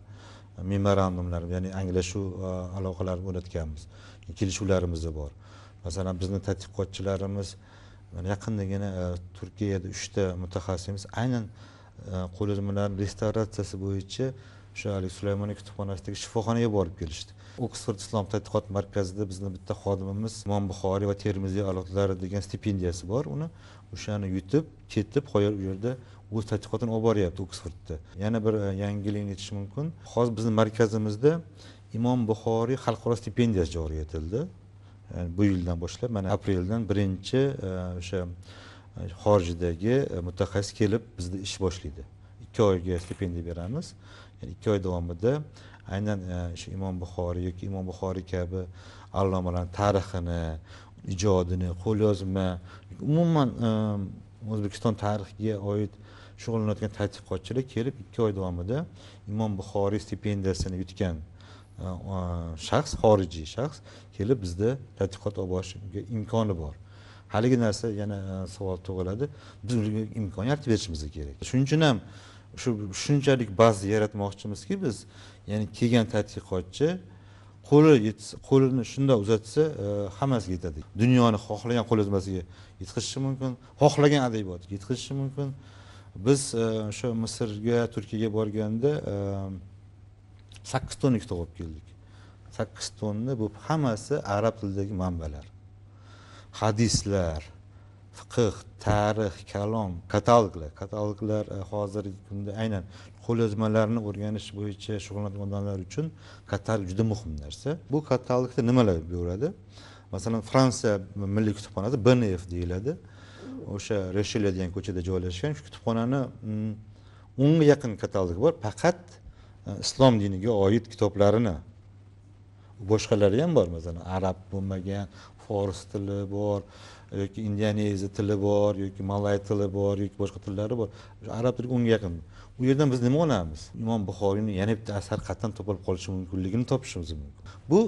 memorandumlar ya'ni anglashuv e, aloqalar o'rnatganmiz kelishuvlarimiz bor masalan bizni tadqiqotchilarimiz yaqindagina e, turkiyada uchta mutaxassisimiz aynan e, qo'lyozmalar restavratsiyasi bo'yicha o'sha haligi sulaymoniy kutubxonasidagi shifoxonaga borib kelishdi oksford islom tadqiqot markazida bizni bitta xodimimiz imom buxoriy va termiziy avlodlari degan stipendiyasi bor uni o'shani yutib ketib u yerda o'z tadqiqotini olib boryapti oksfordda yana bir e, yangilikni aytish mumkin hozir bizni markazimizda imom buxoriy xalqaro stipendiyasi joriy etildi yani e, bu yildan boshlab mana apreldan birinchi e, o'sha xorijdagi mutaxassis kelib bizda ish boshlaydi ikki oyga stipendiya beramiz ya'ni ikki oy davomida aynan shu imom buxoriy yoki imom buxoriy kabi allomalarni tarixini ijodini qo'lyozma umuman o'zbekiston tarixiga oid shug'ullanayotgan tadqiqotchilar kelib ikki oy davomida imom buxoriy stipendiyasini yutgan e, shaxs xorijiy shaxs kelib bizda tadqiqot olib borishga imkoni bor haligi narsa yana e, savol tug'iladi biz ularga imkon yaratib berishimiz kerak shuning uchun ham shu shunchalik baza yaratmoqchimizki biz ya'ni kelgan tadqiqotchi qo'li qo'lini shundoq uzatsa e, hammasiga yetadi dunyoni xohlagan qo'lyozmasiga yetkazishi mumkin xohlagan adabiyotga yetkazishi mumkin biz e, o'sha misrga turkiyaga borganda e, sakkiz tonna kitob olib keldik sakkiz tonni bu hammasi arab tilidagi manbalar hadislar fiqh tarix kalom kataloglar kataloglar e, hozirgi kunda aynan qo'lyozmalarni o'rganish bo'yicha shug'ullanadigan odamlar uchun katalog juda muhim narsa bu katalogda nimalar bo'ladi masalan fransiya milliy kutubxonasi bnf deyiladi o'sha reshilya degan ko'chada joylashgan shu kutubxonani mm, o'nga yaqin katalogi bor faqat e, islom diniga oid kitoblarini boshqalari ham bor masalan arab bo'lmagan fors tili bor yoki indoneziya tili bor yoki malay tili bor yoki boshqa tillari bor arab tili o'nga yaqin u yerdan biz nima olamiz imom buxoriyni yana bitta asar qayerdan topilib qolishi mumkinligini topishimiz mumkin bu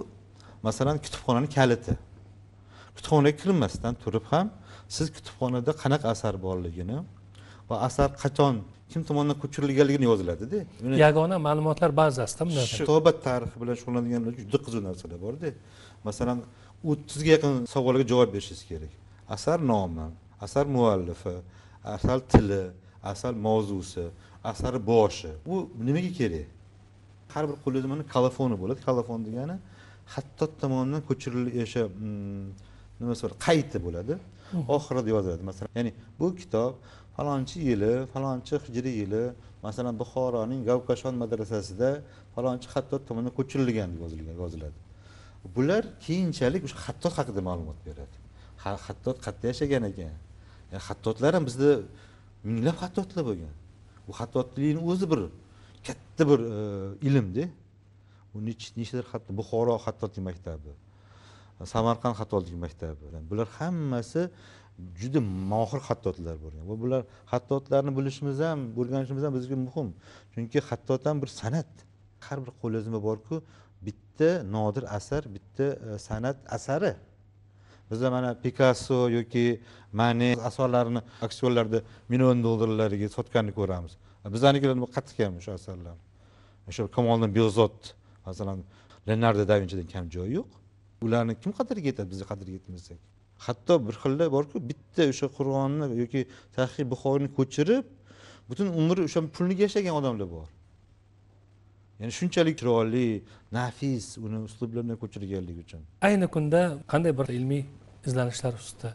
masalan kutubxonani kaliti kutubxonaga kirmasdan turib ham siz kutubxonada qanaqa asar borligini va asar qachon kim tomonidan ko'chirilganligini yoziladida yagona ma'lumotlar bazasida bunday kitobat tarixi bilan shug'ullanadiganlar uchun juda qiziq narsalar borda masalan o'ttizga yaqin savolga javob berishingiz kerak asar nomi asar muallifi asar tili asar mavzusi asar boshi u nimaga kerak har bir qo'lingizda mana kalafoni bo'ladi kalafon degani xattot tomonidan ko'chirilish o'sha mm, nimasi bor qayti bo'ladi oxirida yozadi masalan ya'ni bu kitob falonchi yili falonchi hijriy yili masalan buxoroning gavkashon madrasasida falonchi xattot tomonidan ko'chirilgan yozilgan yoziladi bular keyinchalik o'sha xattot haqida ma'lumot beradi xattot qayerda yashagan ekan xattotlar ham bizda minglab xattotlar bo'lgan bu xattotlikni o'zi bir katta bir e, ilmda nechta xatto buxoro xattotlik maktabi samarqand xattotlik maktabi bular hammasi juda mohir xattotlar bo'lgan va bular xattotlarni bilishimiz ham o'rganishimiz ham bizga muhim chunki xattot ham bir san'at har bir qo'lyozma borku bitta nodir asar bitta e, san'at asari bizda mana pikasso yoki mane asarlarini aktyorlarni million dollarlarga sotganini ko'ramiz e, bizanikilar qattiq kam o'sha asarlar o'sha kamoliddin behzod masalan leonardo da vinchidan kam joyi yo'q ularni kim qadriga yetadi bizni qadriga yetmasak hatto bir xilda borku bitta o'sha qur'onni yoki sahiy buxoriyni ko'chirib butun umri o'sha pulniga yashagan odamlar bor ya'ni shunchalik chiroyli nafis uni uslublarni ko'chirganligi uchun ayni kunda qanday bir ilmiy izlanishlar ustida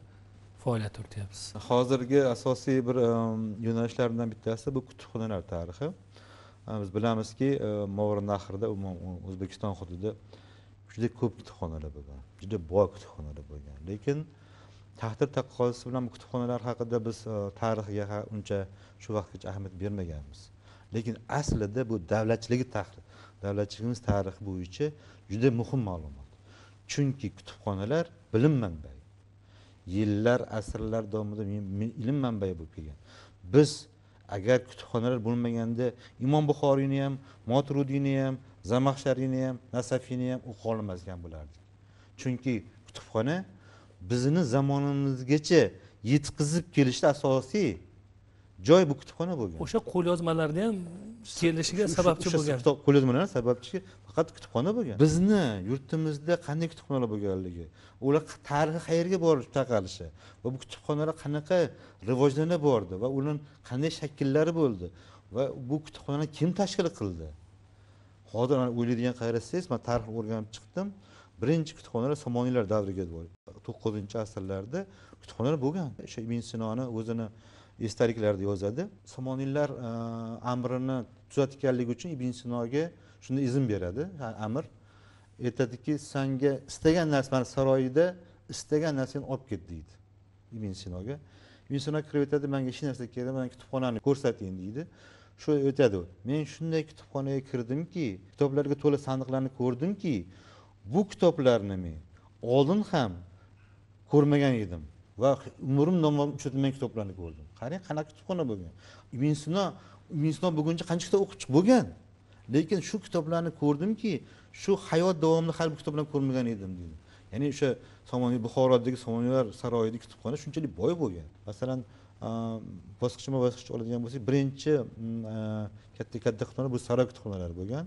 faoliyat yurityapsiz hozirgi asosiy bir yo'nalishlardan bittasi bu kutubxonalar tarixi biz bilamizki movaronahrda umuman o'zbekiston hududida juda ko'p kutubxonalar bo'lgan juda boy kutubxonalar bo'lgan lekin taqdir taqqosi bilan bu kutubxonalar haqida biz e, tarixiga uncha shu vaqtgacha ahamiyat bermaganmiz lekin aslida bu davlatchiligi davlatchiligimiz tarixi bo'yicha juda muhim ma'lumot chunki kutubxonalar bilim manbai yillar asrlar davomida ilm manbai bo'lib kelgan biz agar kutubxonalar bo'lmaganda imom buxoriyni ham moturudiyni ham zamaxshariyni ham nasafiyni ham o'qib olmasgan bo'lardi chunki kutubxona bizni zamonamizgacha yetkazib kelishda asosiy joy bu kutubxona bo'lgan o'sha qo'lyozmalarni ham kelishiga sababchi bo'lgan qo'lyozmalar sababchi faqat kutubxona bo'lgan bizni yurtimizda qanday kutubxonalar bo'lganligi ular tarixi qayerga borib taqalishi va bu kutubxonalar qanaqa rivojlanib bordi va ularni qanday shakllari bo'ldi va bu kutubxonani kim tashkil qildi hozir mana o'ylaydigan qarasangiz man tarix o'rganib chiqdim birinchi kutubxonalar somoniylar davriga boradi to'qqizinchi asrlarda kutubxonalar bo'lgan o'sha ibn sinoni o'zini esdaliklarida yozadi somoniylar e, amrini tuzatganligi uchun ibn sinoga shunda izn beradi amir aytadiki sanga istagan narsani saroyida istagan narsangni olib ket deydi ibn sinoga ibn sino kirib aytadi manga hech narsa kerak man kutubxonani ko'rsating deydi shu o'tadi men shunday kutubxonaga kirdimki kitoblarga to'la sandiqlarni ko'rdimki bu kitoblarni men oldin ham ko'rmagan edim va umrim nomlab uchratib men kitoblarni ko'rdim qarang qanaqa kutubxona bo'lgan ibn sino ibn sino buguncha qancha kitob o'qib chiqib bo'lgan lekin shu kitoblarni ko'rdimki shu hayot davomida hali bu kitoblarni ko'rmagan edim deydi ya'ni o'sha somoniy buxorodagi somoniylar saroyidagi kutubxona shunchalik boy bo'lgan masalan bosqichma bosqich oladigan bo'lsak birinchi mm, e, katta katta kutubxona bu saroy kutubxonalari bo'lgan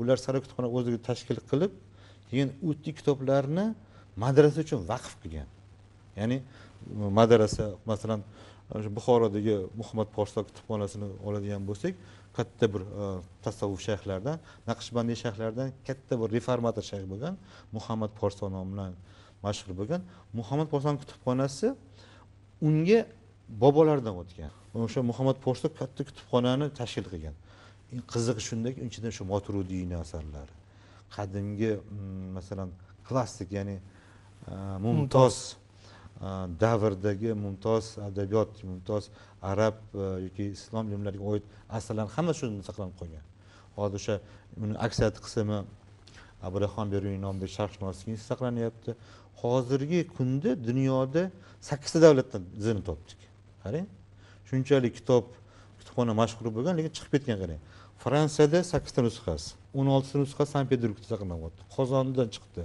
ular saroy kutubxona o'zligi tashkil qilib keyin o'tli kitoblarni madrasa uchun vaqf qilgan ya'ni madrasa masalan o'sha buxorodagi muhammad porso kutubxonasini oladigan bo'lsak katta bir e, tasavvuf shayxlaridan naqshbandiy shayxlardan katta bir reformator shayx bo'lgan muhammad porso nomi bilan mashhur bo'lgan muhammad porsoni kutubxonasi unga bobolaridan o'tgan o'sha muhammad poshta katta kutubxonani tashkil qilgan qizig'i shundaki ichida shu moturudiyni asarlari qadimgi mm, masalan klassik ya'ni e, mumtoz e, davrdagi mumtoz adabiyot mumtoz arab e, yoki islom ilmlariga oid asarlar hamma shunda saqlanib qolgan hozir o'sha uni aksariyat qismi abdurahxon beruniy nomidagi sharqshunoslikda saqlanyapti hozirgi kunda dunyoda sakkizta davlatdan izini topdik qarang shunchalik kitob kutubxona mashhur bo'lgan lekin chiqib ketgan qarang fransiyada sakkizta nusxasi o'n oltita nusxa sankt peterburgda saqlanyapti qozondan chiqdi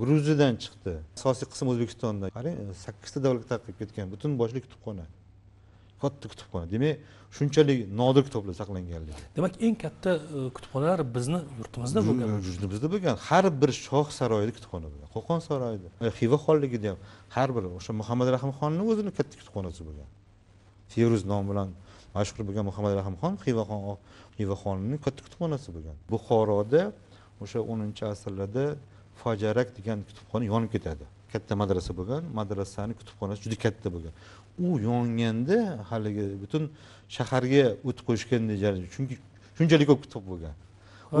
gruziyadan chiqdi asosiy qism o'zbekistonda qarang sakkizta davlatga tarqab ketgan butun boshli kutubxona katta kutubxona demak shunchalik nodir kitoblar saqlanganligi demak eng katta e, kutubxonalar bizni yurtimizda bo'lgan yurtimizda bo'lgan har bir shoh saroyida kutubxona bo'lgan qo'qon saroyida e, xiva xonligida ham har bir o'sha muhammad rahimxonni o'zini katta kutubxonasi bo'lgan feruz nomi bilan mashhur bo'lgan muhammad rahimxon xivaxon xivaxonni katta kutubxonasi bo'lgan buxoroda o'sha o'ninchi asrlarda fajarak degan kutubxona yonib ketadi katta madrasa bo'lgan madrasani kutubxonasi juda katta bo'lgan u yonganda haligi butun shaharga o't qo'yishgan chunki shunchalik ko'p kitob bo'lgan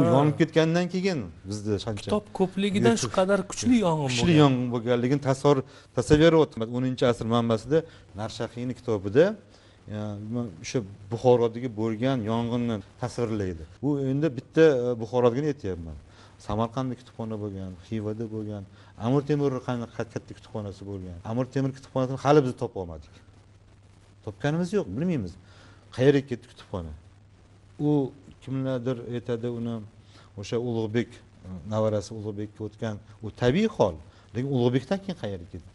u yonib ketgandan keyin bizda shuncha kitob ko'pligidan shu qadar kuchli yong'in kuchli yong'in bo'lganligini tasavvur tasavvur o'ninchi asr manbasida narshahiyni kitobida o'sha buxorodagi bo'lgan yong'inni tasvirlaydi bu endi bitta e, buxorodagini aytyapman samarqandda kutubxona bo'lgan xivada bo'lgan amir temurni katta kutubxonasi bo'lgan amir temur kutubxonasini hali biz topolmadik topganimiz yo'q bilmaymiz qayerga ketdi kutubxona u kimlardir aytadi uni o'sha ulug'bek e, navarasi ulug'bekka o'tgan u tabiiy hol lekin ulug'bekdan keyin qayerga ketdi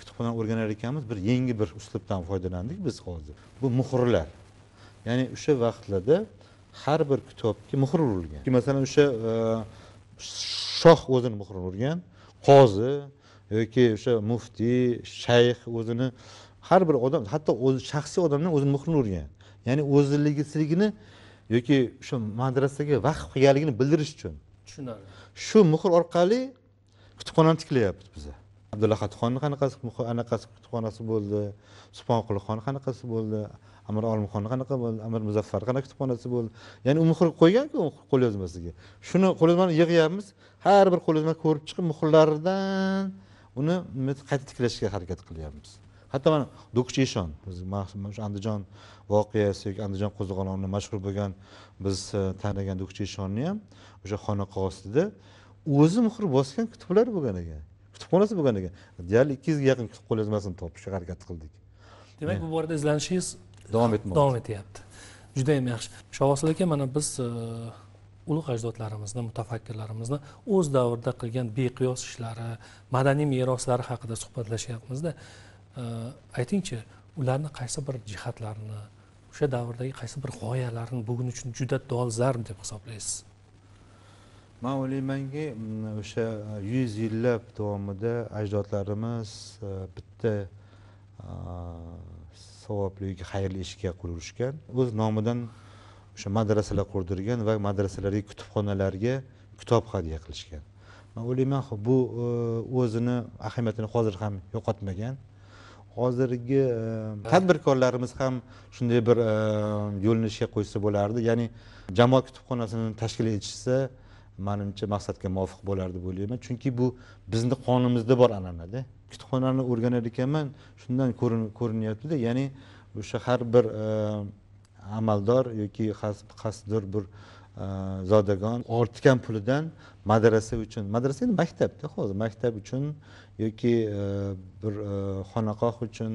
kutubxonadan o'rganar ekanmiz bir yangi bir uslubdan foydalandik biz hozir bu muhrlar ya'ni o'sha vaqtlarda har bir kitobga muhr urilgan masalan o'sha e, shoh o'zini muhrini urgan qozi yoki o'sha muftiy shayx o'zini har bir odam hatto o'zi shaxsiy odamdan o'zini muhrini urgan ya'ni o'ziligisligini yoki o'sha madrasaga vaqf qilganligini bildirish uchun tushunarli shu muhr orqali kutubxonani tiklayapti biza abdulla qanaqasi anaqasi kutubxonasi bo'ldi subhonqulixon qanaqasi bo'ldi amir olimxon qanaqa bo'ldi amir muzaffar qanaqa kutubxonasi bo'ldi ya'ni u muhr qo'yganku qo'lyozmasiga shuni qo'lyozmani yig'yapmiz har bir qo'lyozma ko'rib chiqib muhrlaridan uni qayta tiklashga harakat qilyapmiz hatto mana do'qchi eshon o'zi andijon voqeasi yoki andijon qo'zg'oloni mashhur bo'lgan biz e, tanigan do'qchi eshonni ham o'sha xonaqo ostida o'zi muhr bosgan kutublar bo'lgan ekan kutubxonasi bo'lgan ekan deyarli ikki yuzga yaqin qo'lyozmasini topishga harakat qildik demak bu borada izlanishingiz davom etmoqda davom etyapti judayam yaxshi shovosil aka mana biz e, ulug' ajdodlarimizni mutafakkirlarimizni o'z davrida qilgan beqiyos ishlari madaniy meroslari haqida suhbatlashyapmizda e, aytingchi ularni qaysi bir jihatlarini o'sha davrdagi qaysi bir g'oyalarini bugun uchun juda dolzarb deb hisoblaysiz man o'ylaymanki mm, o'sha uh, yuz yillab davomida ajdodlarimiz uh, bitta uh, savobli xayrli ishga qo'l urishgan o'z nomidan o'sha madrasalar qurdirgan va madrasalarga kutubxonalarga kitob hadya qilishgan man o'ylayman bu o'zini ahamiyatini hozir ham yo'qotmagan hozirgi tadbirkorlarimiz ham shunday bir yo'lni ishga qo'ysa bo'lardi ya'ni jamoat kutubxonasini tashkil etishsa manimcha maqsadga muvofiq bo'lar deb o'ylayman chunki bu bizni qonimizda bor an'anada kutubxonani o'rganar ekanman shundan ko'rinyaptida ya'ni o'sha har bir e, amaldor yoki qaysidir bir e, zodagon ortgan pulidan madrasa uchun madrasa endi maktabda hozir maktab uchun yoki e, bir xonaqoh uchun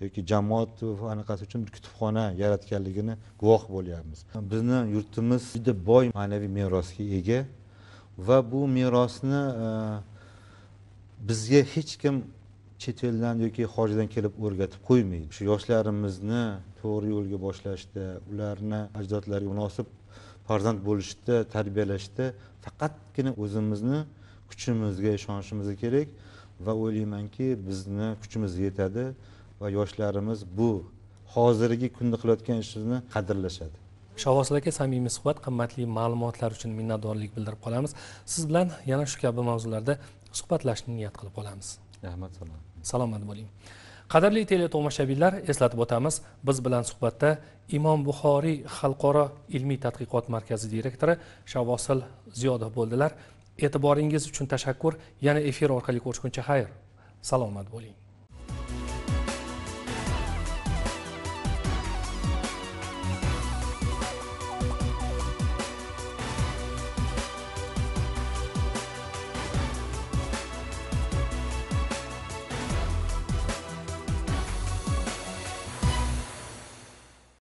yoki jamoat anaqasi uchun bir kutubxona yaratganligini guvoh bo'lyapmiz bizni yurtimiz juda boy ma'naviy merosga ega va bu merosni e, bizga hech kim chet eldan yoki xorijdan kelib o'rgatib qo'ymaydi shu yoshlarimizni to'g'ri yo'lga boshlashda ularni ajdodlariga munosib farzand bo'lishda tarbiyalashda faqatgina o'zimizni kuchimizga ishonishimiz kerak va o'ylaymanki bizni kuchimiz yetadi va yoshlarimiz bu hozirgi kunda qilayotgan ishimizni qadrlashadi shovvosil aka samimiy suhbat qimmatli ma'lumotlar uchun minnatdorlik bildirib qolamiz siz bilan yana shu kabi mavzularda suhbatlashishni niyat qilib qolamiz rahmat salom salomat bo'ling qadrli tele tomoshabinlar eslatib o'tamiz biz bilan suhbatda imom buxoriy xalqaro ilmiy tadqiqot markazi direktori shavvosil ziyodov bo'ldilar e'tiboringiz uchun tashakkur yana efir orqali ko'rishguncha xayr salomat bo'ling